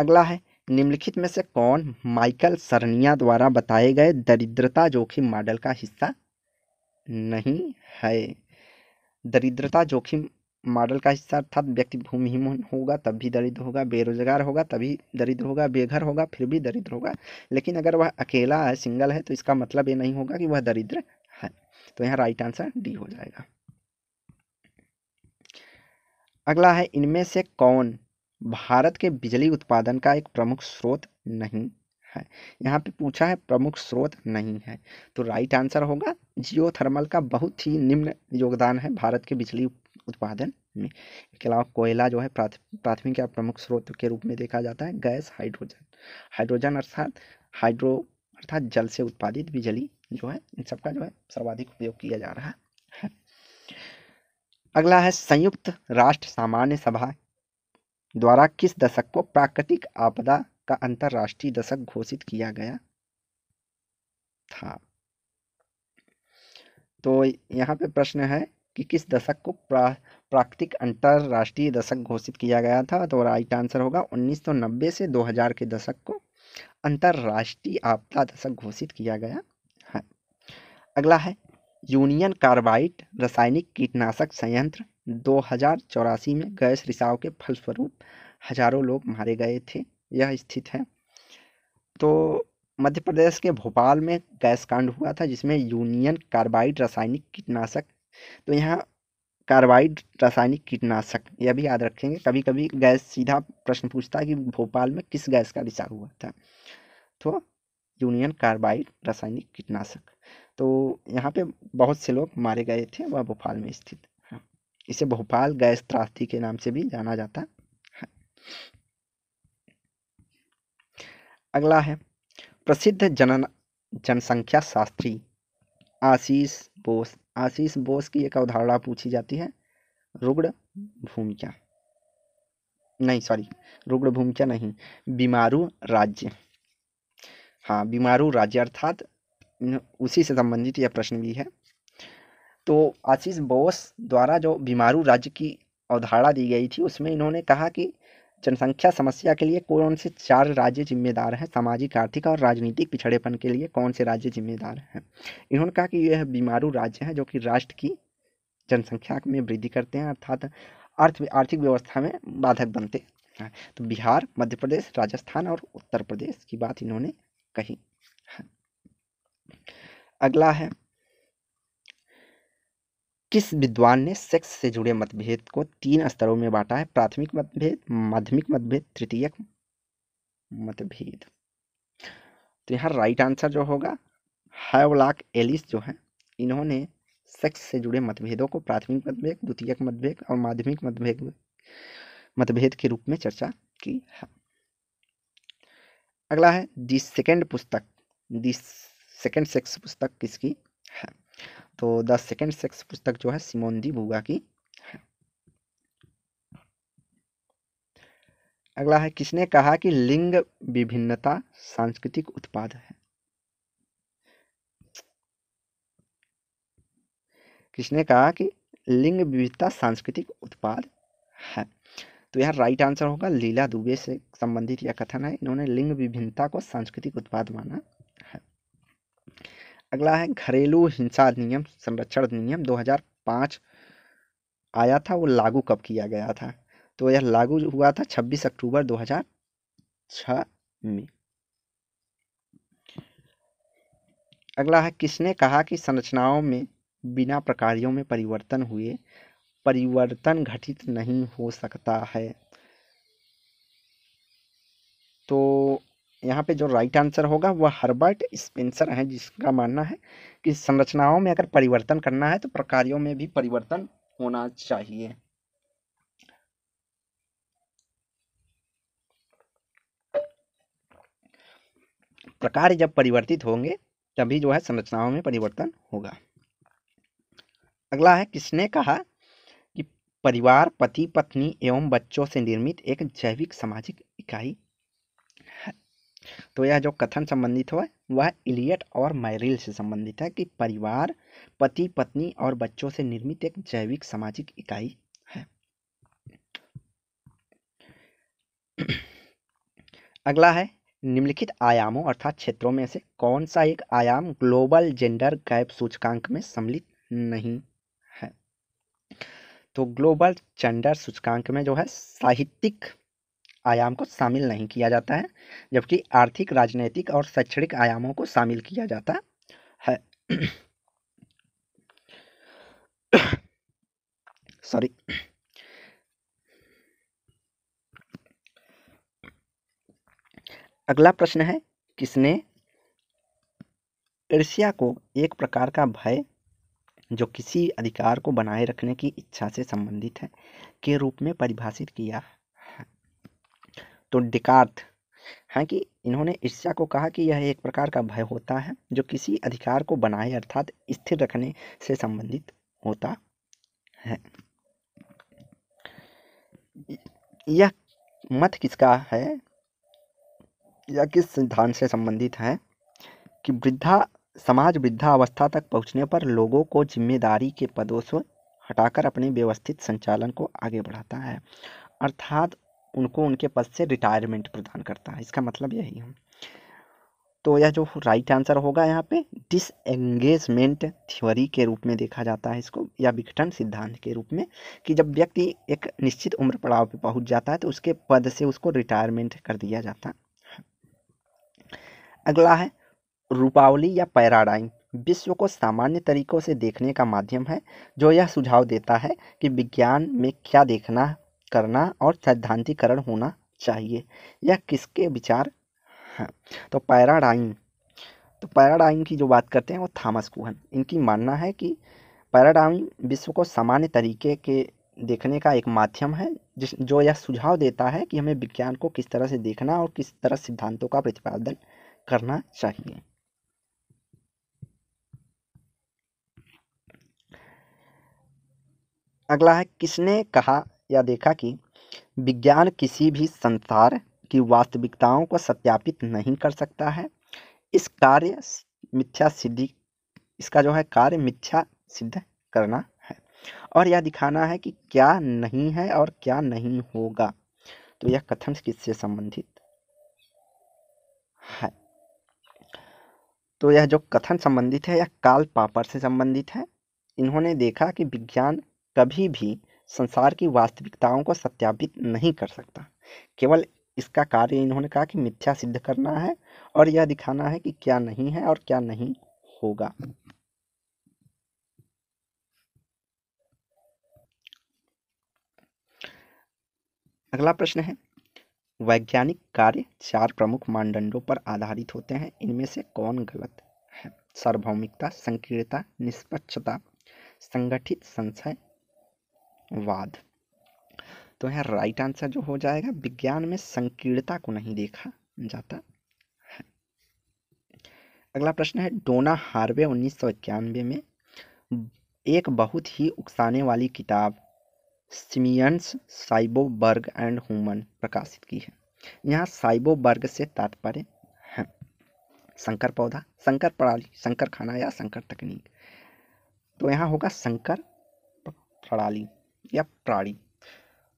अगला है निम्नलिखित में से कौन माइकल सरनिया द्वारा बताए गए दरिद्रता जोखिम मॉडल का हिस्सा नहीं है दरिद्रता जोखिम मॉडल का हिस्सा अर्थात व्यक्ति भूमिहीन होगा तब भी दरिद्र होगा बेरोजगार होगा तभी दरिद्र होगा बेघर होगा फिर भी दरिद्र होगा लेकिन अगर वह अकेला है सिंगल है तो इसका मतलब ये नहीं होगा कि वह दरिद्र है तो यहाँ राइट आंसर डी हो जाएगा अगला है इनमें से कौन भारत के बिजली उत्पादन का एक प्रमुख स्रोत नहीं है यहाँ पे पूछा है प्रमुख स्रोत नहीं है तो राइट आंसर होगा जियो का बहुत ही निम्न योगदान है भारत के बिजली उत्पादन में इसके अलावा कोयला जो है प्राथमिक या प्रमुख स्रोत के रूप में देखा जाता है गैस हाइड्रोजन हाइड्रोजन अर्थात हाइड्रो अर्थात जल से उत्पादित बिजली जो है इन सबका जो है सर्वाधिक उपयोग किया जा रहा है अगला है संयुक्त राष्ट्र सामान्य सभा द्वारा किस दशक को प्राकृतिक आपदा का अंतरराष्ट्रीय दशक घोषित किया गया था तो यहाँ पे प्रश्न है कि किस दशक को प्रा प्राकृतिक अंतर्राष्ट्रीय दशक घोषित किया गया था तो राइट आंसर होगा 1990 से 2000 के दशक को अंतर्राष्ट्रीय आपदा दशक घोषित किया गया है अगला है यूनियन कार्बाइड रासायनिक कीटनाशक संयंत्र दो में गैस रिसाव के फलस्वरूप हजारों लोग मारे गए थे यह स्थित है तो मध्य प्रदेश के भोपाल में गैस कांड हुआ था जिसमें यूनियन कार्बाइड रासायनिक कीटनाशक तो यहाँ कार्बाइड रासायनिक कीटनाशक यह भी याद रखेंगे कभी कभी गैस सीधा प्रश्न पूछता है कि भोपाल में किस गैस का रिसाव हुआ था तो यूनियन कार्बाइड रासायनिक कीटनाशक तो यहाँ पे बहुत से लोग मारे गए थे वह भोपाल में स्थित है हाँ, इसे भोपाल गैस त्रास्थी के नाम से भी जाना जाता है हाँ। अगला है प्रसिद्ध जन जनसंख्या शास्त्री आशीष बोस आशीष बोस की एक अवधारणा पूछी जाती है रुग्ण भूमिका नहीं सॉरी रुग्ण भूमिका नहीं बीमारू राज्य हाँ बीमारू राज्य अर्थात उसी से संबंधित यह प्रश्न भी है तो आशीष बोस द्वारा जो बीमारू राज्य की अवधारणा दी गई थी उसमें इन्होंने कहा कि जनसंख्या समस्या के लिए कौन से चार राज्य जिम्मेदार हैं सामाजिक आर्थिक और राजनीतिक पिछड़ेपन के लिए कौन से राज्य जिम्मेदार हैं इन्होंने कहा कि यह बीमारू राज्य हैं जो कि राष्ट्र की जनसंख्या में वृद्धि करते हैं अर्थात अर्थ आर्थिक व्यवस्था में बाधक बनते हैं तो बिहार मध्य प्रदेश राजस्थान और उत्तर प्रदेश की बात इन्होंने कही अगला है किस विद्वान ने सेक्स से जुड़े मतभेद को तीन स्तरों में बांटा है प्राथमिक मतभेद माध्यमिक मतभेद तृतीयक मतभेद तो यहाँ राइट आंसर जो होगा हैवलाक एलिस जो है इन्होंने सेक्स से जुड़े मतभेदों को प्राथमिक मतभेद द्वितीयक मतभेद और माध्यमिक मतभेद मतभेद के रूप में चर्चा की है अगला है दी सेकेंड पुस्तक दी सेकेंड सेक्स पुस्तक किसकी है तो द सेकेंड सेक्स पुस्तक जो है सिमोन दी बुगा की है अगला है किसने कहा कि लिंग विभिन्नता सांस्कृतिक उत्पाद है किसने कहा कि लिंग विविधता सांस्कृतिक उत्पाद है तो यह राइट आंसर होगा लीला दुबे से संबंधित यह कथन है इन्होंने लिंग विभिन्नता को सांस्कृतिक उत्पाद माना अगला है घरेलू हिंसा अधिनियम संरक्षण अधिनियम 2005 आया था वो लागू कब किया गया था तो यह लागू हुआ था 26 अक्टूबर 2006 में अगला है किसने कहा कि संरचनाओं में बिना प्रकारियों में परिवर्तन हुए परिवर्तन घटित नहीं हो सकता है तो यहाँ पे जो राइट आंसर होगा वह हर्बर्ट स्पेंसर हैं जिसका मानना है कि संरचनाओं में अगर परिवर्तन करना है तो प्रकारियों में भी परिवर्तन होना चाहिए प्रकार जब परिवर्तित होंगे तभी जो है संरचनाओं में परिवर्तन होगा अगला है किसने कहा कि परिवार पति पत्नी एवं बच्चों से निर्मित एक जैविक सामाजिक इकाई तो यह जो कथन संबंधित हुआ वह इलियट और मैरिल से संबंधित है कि परिवार पति पत्नी और बच्चों से निर्मित एक जैविक सामाजिक इकाई है अगला है निम्नलिखित आयामों अर्थात क्षेत्रों में से कौन सा एक आयाम ग्लोबल जेंडर गैप सूचकांक में सम्मिलित नहीं है तो ग्लोबल जेंडर सूचकांक में जो है साहित्यिक आयाम को शामिल नहीं किया जाता है जबकि आर्थिक राजनीतिक और शैक्षणिक आयामों को शामिल किया जाता है सॉरी [coughs] अगला प्रश्न है किसने ईर्ष्या को एक प्रकार का भय जो किसी अधिकार को बनाए रखने की इच्छा से संबंधित है के रूप में परिभाषित किया है तो डिकार्थ हैं हाँ कि इन्होंने ईर्ष्या को कहा कि यह एक प्रकार का भय होता है जो किसी अधिकार को बनाए अर्थात स्थिर रखने से संबंधित होता है यह मत किसका है या किस सिद्धांत से संबंधित है कि वृद्धा समाज वृद्धा अवस्था तक पहुंचने पर लोगों को जिम्मेदारी के पदों से हटाकर अपने व्यवस्थित संचालन को आगे बढ़ाता है अर्थात उनको उनके पद से रिटायरमेंट प्रदान करता है इसका मतलब यही है तो यह जो राइट आंसर होगा यहाँ पे डिसएंगेजमेंट थ्योरी के रूप में देखा जाता है इसको या विघटन सिद्धांत के रूप में कि जब व्यक्ति एक निश्चित उम्र पड़ाव पर पहुँच जाता है तो उसके पद से उसको रिटायरमेंट कर दिया जाता है अगला है रूपावली या पैराडाइम विश्व को सामान्य तरीकों से देखने का माध्यम है जो यह सुझाव देता है कि विज्ञान में क्या देखना करना और सैद्धांतिकरण होना चाहिए यह किसके विचार हैं तो पैराडाइन तो पैराडाइन की जो बात करते हैं वो थामस कुहन इनकी मानना है कि पैराडाइन विश्व को सामान्य तरीके के देखने का एक माध्यम है जिस जो यह सुझाव देता है कि हमें विज्ञान को किस तरह से देखना और किस तरह सिद्धांतों का प्रतिपादन करना चाहिए अगला है किसने कहा यह देखा कि विज्ञान किसी भी संसार की वास्तविकताओं को सत्यापित नहीं कर सकता है इस कार्य मिथ्या सिद्धि इसका जो है कार्य मिथ्या सिद्ध करना है और यह दिखाना है कि क्या नहीं है और क्या नहीं होगा तो यह कथन किससे संबंधित है तो यह जो कथन संबंधित है यह काल पापर से संबंधित है इन्होंने देखा कि विज्ञान कभी भी संसार की वास्तविकताओं को सत्यापित नहीं कर सकता केवल इसका कार्य इन्होंने कहा कि मिथ्या सिद्ध करना है और यह दिखाना है कि क्या नहीं है और क्या नहीं होगा अगला प्रश्न है वैज्ञानिक कार्य चार प्रमुख मानदंडों पर आधारित होते हैं इनमें से कौन गलत है सार्वभौमिकता संकीर्णता निष्पक्षता संगठित संशय वाद तो यहाँ राइट आंसर जो हो जाएगा विज्ञान में संकीर्णता को नहीं देखा जाता है अगला प्रश्न है डोना हार्वे उन्नीस में एक बहुत ही उकसाने वाली किताब सिमियंस साइबो एंड हुमन प्रकाशित की है यहाँ साइबो से तात्पर्य है संकर पौधा संकर प्रणाली संकर खाना या संकर तकनीक तो यहाँ होगा संकर प्रणाली या प्राणी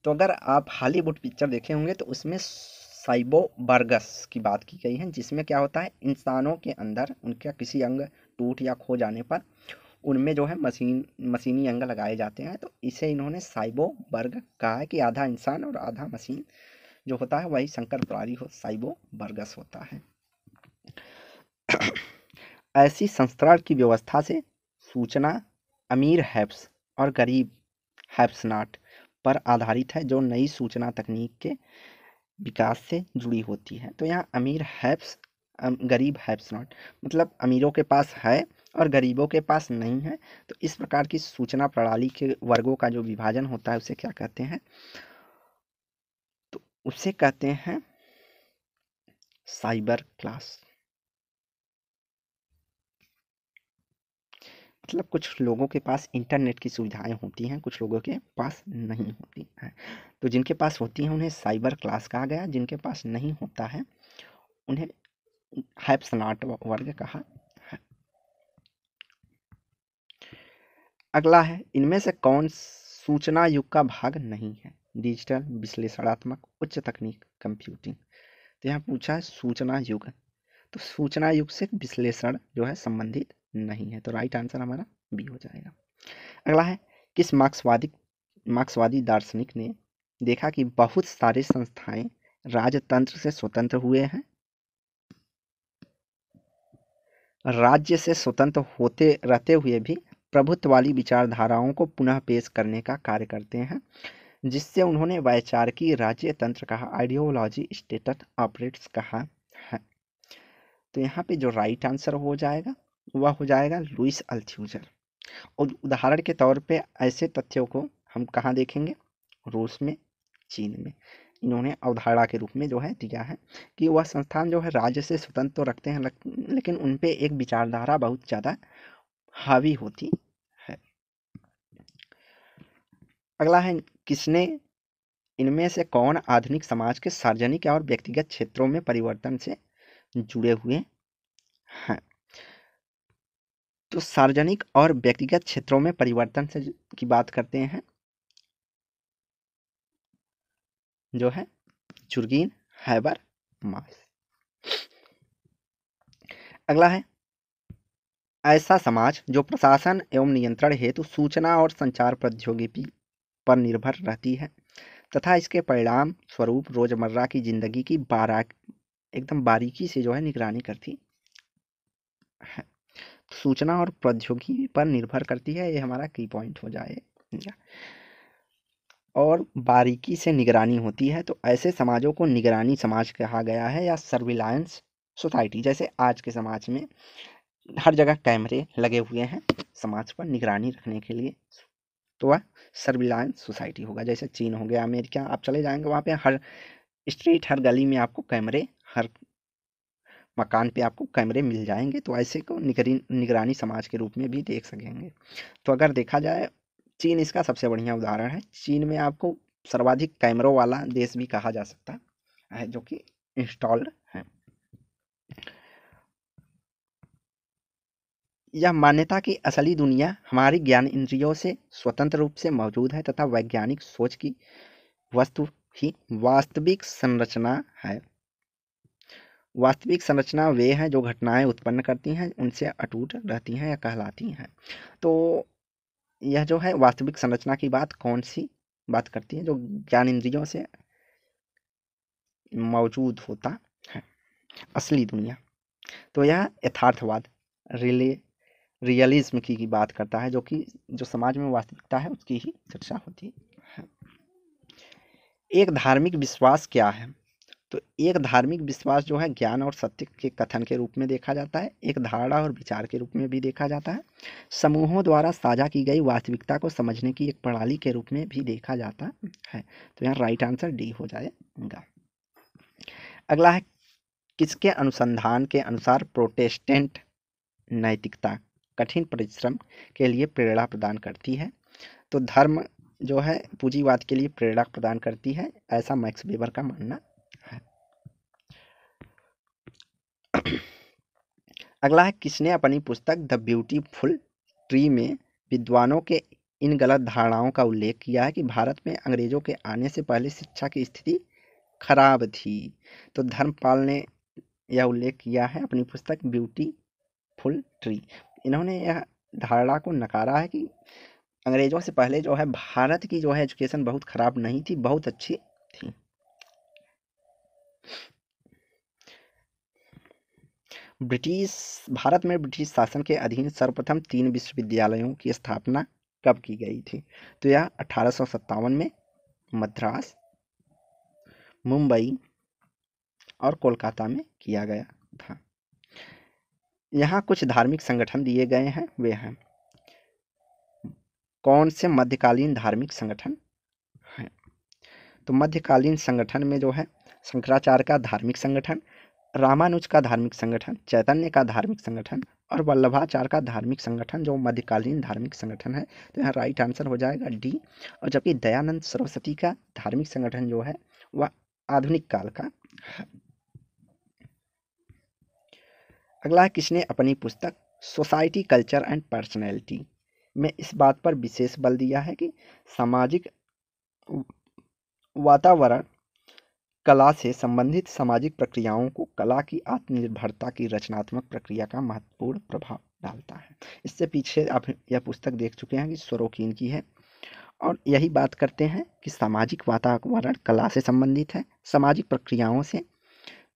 तो अगर आप हॉलीवुड पिक्चर देखे होंगे तो उसमें साइबो बर्गस की बात की गई है जिसमें क्या होता है इंसानों के अंदर उनका किसी अंग टूट या खो जाने पर उनमें जो है मशीन मशीनी अंग लगाए जाते हैं तो इसे इन्होंने साइबो बर्ग कहा है कि आधा इंसान और आधा मशीन जो होता है वही शंकर प्राणी हो साइबो बर्गस होता है ऐसी संस्करण की व्यवस्था से सूचना अमीर हैब्स और गरीब हैप्सनाट पर आधारित है जो नई सूचना तकनीक के विकास से जुड़ी होती है तो यहाँ अमीर हैप्स गरीब हैप्सनाट मतलब अमीरों के पास है और गरीबों के पास नहीं है तो इस प्रकार की सूचना प्रणाली के वर्गों का जो विभाजन होता है उसे क्या कहते हैं तो उसे कहते हैं साइबर क्लास मतलब कुछ लोगों के पास इंटरनेट की सुविधाएं होती हैं कुछ लोगों के पास नहीं होती हैं तो जिनके पास होती हैं उन्हें साइबर क्लास कहा गया जिनके पास नहीं होता है उन्हें स्नाट वर्ग कहा है अगला है इनमें से कौन सूचना युग का भाग नहीं है डिजिटल विश्लेषणात्मक उच्च तकनीक कंप्यूटिंग तो यहाँ पूछा है सूचना युग तो सूचना युग से विश्लेषण जो है संबंधित नहीं है तो राइट आंसर हमारा बी हो जाएगा अगला है किस मार्क्सवादी मार्क्सवादी दार्शनिक ने देखा कि बहुत सारे संस्थाएं राजतंत्र से स्वतंत्र हुए हैं राज्य से स्वतंत्र होते रहते हुए भी प्रभुत्व वाली विचारधाराओं को पुनः पेश करने का कार्य करते हैं जिससे उन्होंने वैचारिकी राज्य तंत्र कहा आइडियोलॉजी स्टेटस ऑपरेट्स कहा है तो यहाँ पे जो राइट आंसर हो जाएगा वह हो जाएगा लुइस अल्थ्यूजर और उदाहरण के तौर पे ऐसे तथ्यों को हम कहाँ देखेंगे रूस में चीन में इन्होंने अवधारणा के रूप में जो है दिया है कि वह संस्थान जो है राज्य से स्वतंत्र तो रखते हैं लेकिन उन पर एक विचारधारा बहुत ज़्यादा हावी होती है अगला है किसने इनमें से कौन आधुनिक समाज के सार्वजनिक और व्यक्तिगत क्षेत्रों में परिवर्तन से जुड़े हुए हैं तो सार्वजनिक और व्यक्तिगत क्षेत्रों में परिवर्तन से की बात करते हैं जो है चुर्गीन हैबर मास अगला है ऐसा समाज जो प्रशासन एवं नियंत्रण हेतु सूचना और संचार प्रौद्योगिकी पर निर्भर रहती है तथा इसके परिणाम स्वरूप रोजमर्रा की जिंदगी की बारा एकदम बारीकी से जो है निगरानी करती है सूचना और प्रौद्योगिकी पर निर्भर करती है ये हमारा की पॉइंट हो जाए और बारीकी से निगरानी होती है तो ऐसे समाजों को निगरानी समाज कहा गया है या सर्विलायंस सोसाइटी जैसे आज के समाज में हर जगह कैमरे लगे हुए हैं समाज पर निगरानी रखने के लिए तो वह सर्विलायंस सोसाइटी होगा जैसे चीन हो गया अमेरिका आप चले जाएंगे वहाँ पे हर स्ट्रीट हर गली में आपको कैमरे हर मकान पे आपको कैमरे मिल जाएंगे तो ऐसे को निगरी निगरानी समाज के रूप में भी देख सकेंगे तो अगर देखा जाए चीन इसका सबसे बढ़िया उदाहरण है चीन में आपको सर्वाधिक कैमरों वाला देश भी कहा जा सकता है जो कि इंस्टॉल्ड है यह मान्यता कि असली दुनिया हमारी ज्ञान इंद्रियों से स्वतंत्र रूप से मौजूद है तथा वैज्ञानिक सोच की वस्तु ही वास्तविक संरचना है वास्तविक संरचना वे हैं जो घटनाएं उत्पन्न करती हैं उनसे अटूट रहती हैं या कहलाती हैं तो यह जो है वास्तविक संरचना की बात कौन सी बात करती है जो ज्ञान इंद्रियों से मौजूद होता है असली दुनिया तो यह यथार्थवाद रिले रियलिज्म की, की बात करता है जो कि जो समाज में वास्तविकता है उसकी ही चर्चा होती है एक धार्मिक विश्वास क्या है तो एक धार्मिक विश्वास जो है ज्ञान और सत्य के कथन के रूप में देखा जाता है एक धारणा और विचार के रूप में भी देखा जाता है समूहों द्वारा साझा की गई वास्तविकता को समझने की एक प्रणाली के रूप में भी देखा जाता है तो यहाँ राइट आंसर डी हो जाएगा अगला है किसके अनुसंधान के अनुसार प्रोटेस्टेंट नैतिकता कठिन परिश्रम के लिए प्रेरणा प्रदान करती है तो धर्म जो है पूंजीवाद के लिए प्रेरणा प्रदान करती है ऐसा मैक्स वेबर का मानना अगला है किसने अपनी पुस्तक द ब्यूटीफुल ट्री में विद्वानों के इन गलत धारणाओं का उल्लेख किया है कि भारत में अंग्रेज़ों के आने से पहले शिक्षा की स्थिति खराब थी तो धर्मपाल ने यह उल्लेख किया है अपनी पुस्तक ब्यूटीफुल ट्री इन्होंने यह धारणा को नकारा है कि अंग्रेज़ों से पहले जो है भारत की जो है एजुकेशन बहुत ख़राब नहीं थी बहुत अच्छी थी ब्रिटिश भारत में ब्रिटिश शासन के अधीन सर्वप्रथम तीन विश्वविद्यालयों की स्थापना कब की गई थी तो यह अठारह में मद्रास मुंबई और कोलकाता में किया गया था यहाँ कुछ धार्मिक संगठन दिए गए हैं वे हैं कौन से मध्यकालीन धार्मिक संगठन हैं तो मध्यकालीन संगठन में जो है शंकराचार्य का धार्मिक संगठन रामानुज का धार्मिक संगठन चैतन्य का धार्मिक संगठन और वल्लभाचार्य का धार्मिक संगठन जो मध्यकालीन धार्मिक संगठन है तो यहाँ राइट आंसर हो जाएगा डी और जबकि दयानंद सरस्वती का धार्मिक संगठन जो है वह आधुनिक काल का है अगला किसने अपनी पुस्तक सोसाइटी कल्चर एंड पर्सनैलिटी में इस बात पर विशेष बल दिया है कि सामाजिक वातावरण कला से संबंधित सामाजिक प्रक्रियाओं को कला की आत्मनिर्भरता की रचनात्मक प्रक्रिया का महत्वपूर्ण प्रभाव डालता है इससे पीछे आप यह पुस्तक देख चुके हैं कि स्वरोकीन की है और यही बात करते हैं कि सामाजिक वातावरण कला से संबंधित है सामाजिक प्रक्रियाओं से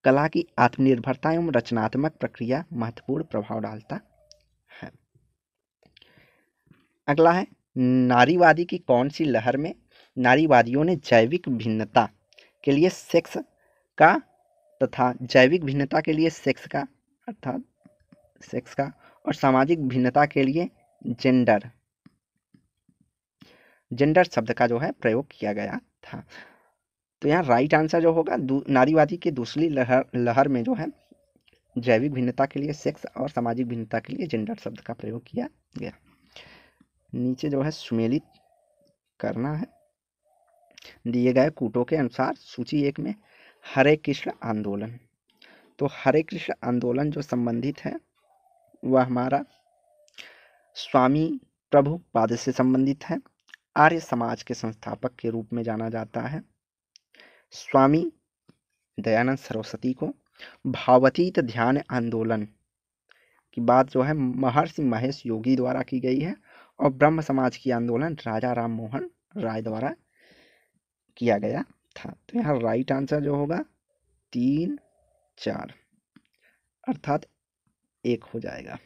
कला की आत्मनिर्भरता एवं रचनात्मक प्रक्रिया महत्वपूर्ण प्रभाव डालता है अगला है नारीवादी की कौन सी लहर में नारीवादियों ने जैविक भिन्नता के लिए सेक्स का तथा जैविक भिन्नता के लिए सेक्स का अर्थात सेक्स का और सामाजिक भिन्नता के लिए जेंडर जेंडर शब्द का जो है प्रयोग किया गया था तो यहाँ राइट आंसर जो होगा नारीवादी के दूसरी लहर लहर में जो है जैविक भिन्नता के लिए सेक्स और सामाजिक भिन्नता के लिए जेंडर शब्द का प्रयोग किया गया नीचे जो है सुमेलित करना है दिए गए कूटों के अनुसार सूची एक में हरे कृष्ण आंदोलन तो हरे कृष्ण आंदोलन जो संबंधित है वह हमारा स्वामी प्रभु पाद से संबंधित है आर्य समाज के संस्थापक के रूप में जाना जाता है स्वामी दयानंद सरस्वती को भावतीत ध्यान आंदोलन की बात जो है महर्षि महेश योगी द्वारा की गई है और ब्रह्म समाज की आंदोलन राजा राम मोहन राय द्वारा किया गया था तो यहाँ राइट आंसर जो होगा तीन चार अर्थात एक हो जाएगा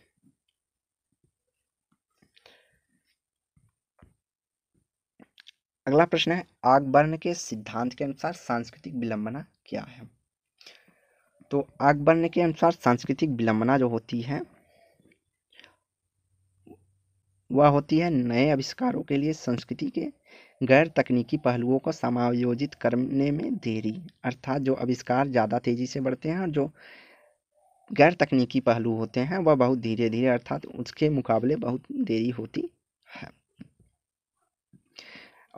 अगला प्रश्न है आगबर्न के सिद्धांत के अनुसार सांस्कृतिक विलंबना क्या है तो आगबर्न के अनुसार सांस्कृतिक विलंबना जो होती है वह होती है नए आविष्कारों के लिए संस्कृति के गैर तकनीकी पहलुओं को समायोजित करने में देरी अर्थात जो आविष्कार ज़्यादा तेज़ी से बढ़ते हैं और जो गैर तकनीकी पहलू होते हैं वह बहुत धीरे धीरे अर्थात उसके मुकाबले बहुत देरी होती है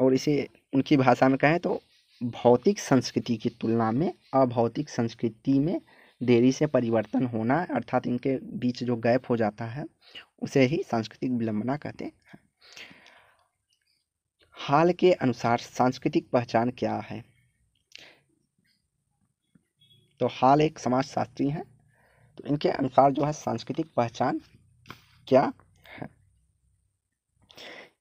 और इसे उनकी भाषा में कहें तो भौतिक संस्कृति की तुलना में अभौतिक संस्कृति में देरी से परिवर्तन होना अर्थात इनके बीच जो गैप हो जाता है उसे ही सांस्कृतिक विलंबना कहते हैं हाल के अनुसार सांस्कृतिक पहचान क्या है तो हाल एक समाजशास्त्री हैं तो इनके अनुसार जो है सांस्कृतिक पहचान क्या है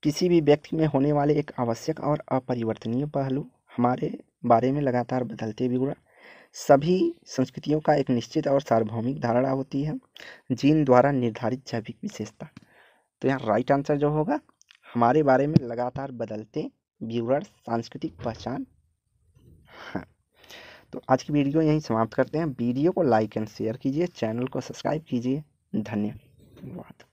किसी भी व्यक्ति में होने वाले एक आवश्यक और अपरिवर्तनीय पहलू हमारे बारे में लगातार बदलते बिगड़ा सभी संस्कृतियों का एक निश्चित और सार्वभौमिक धारणा होती है जीन द्वारा निर्धारित जैविक विशेषता तो यहाँ राइट आंसर जो होगा हमारे बारे में लगातार बदलते व्यूअर्स सांस्कृतिक पहचान हाँ, तो आज की वीडियो यहीं समाप्त करते हैं वीडियो को लाइक एंड शेयर कीजिए चैनल को सब्सक्राइब कीजिए धन्यवाद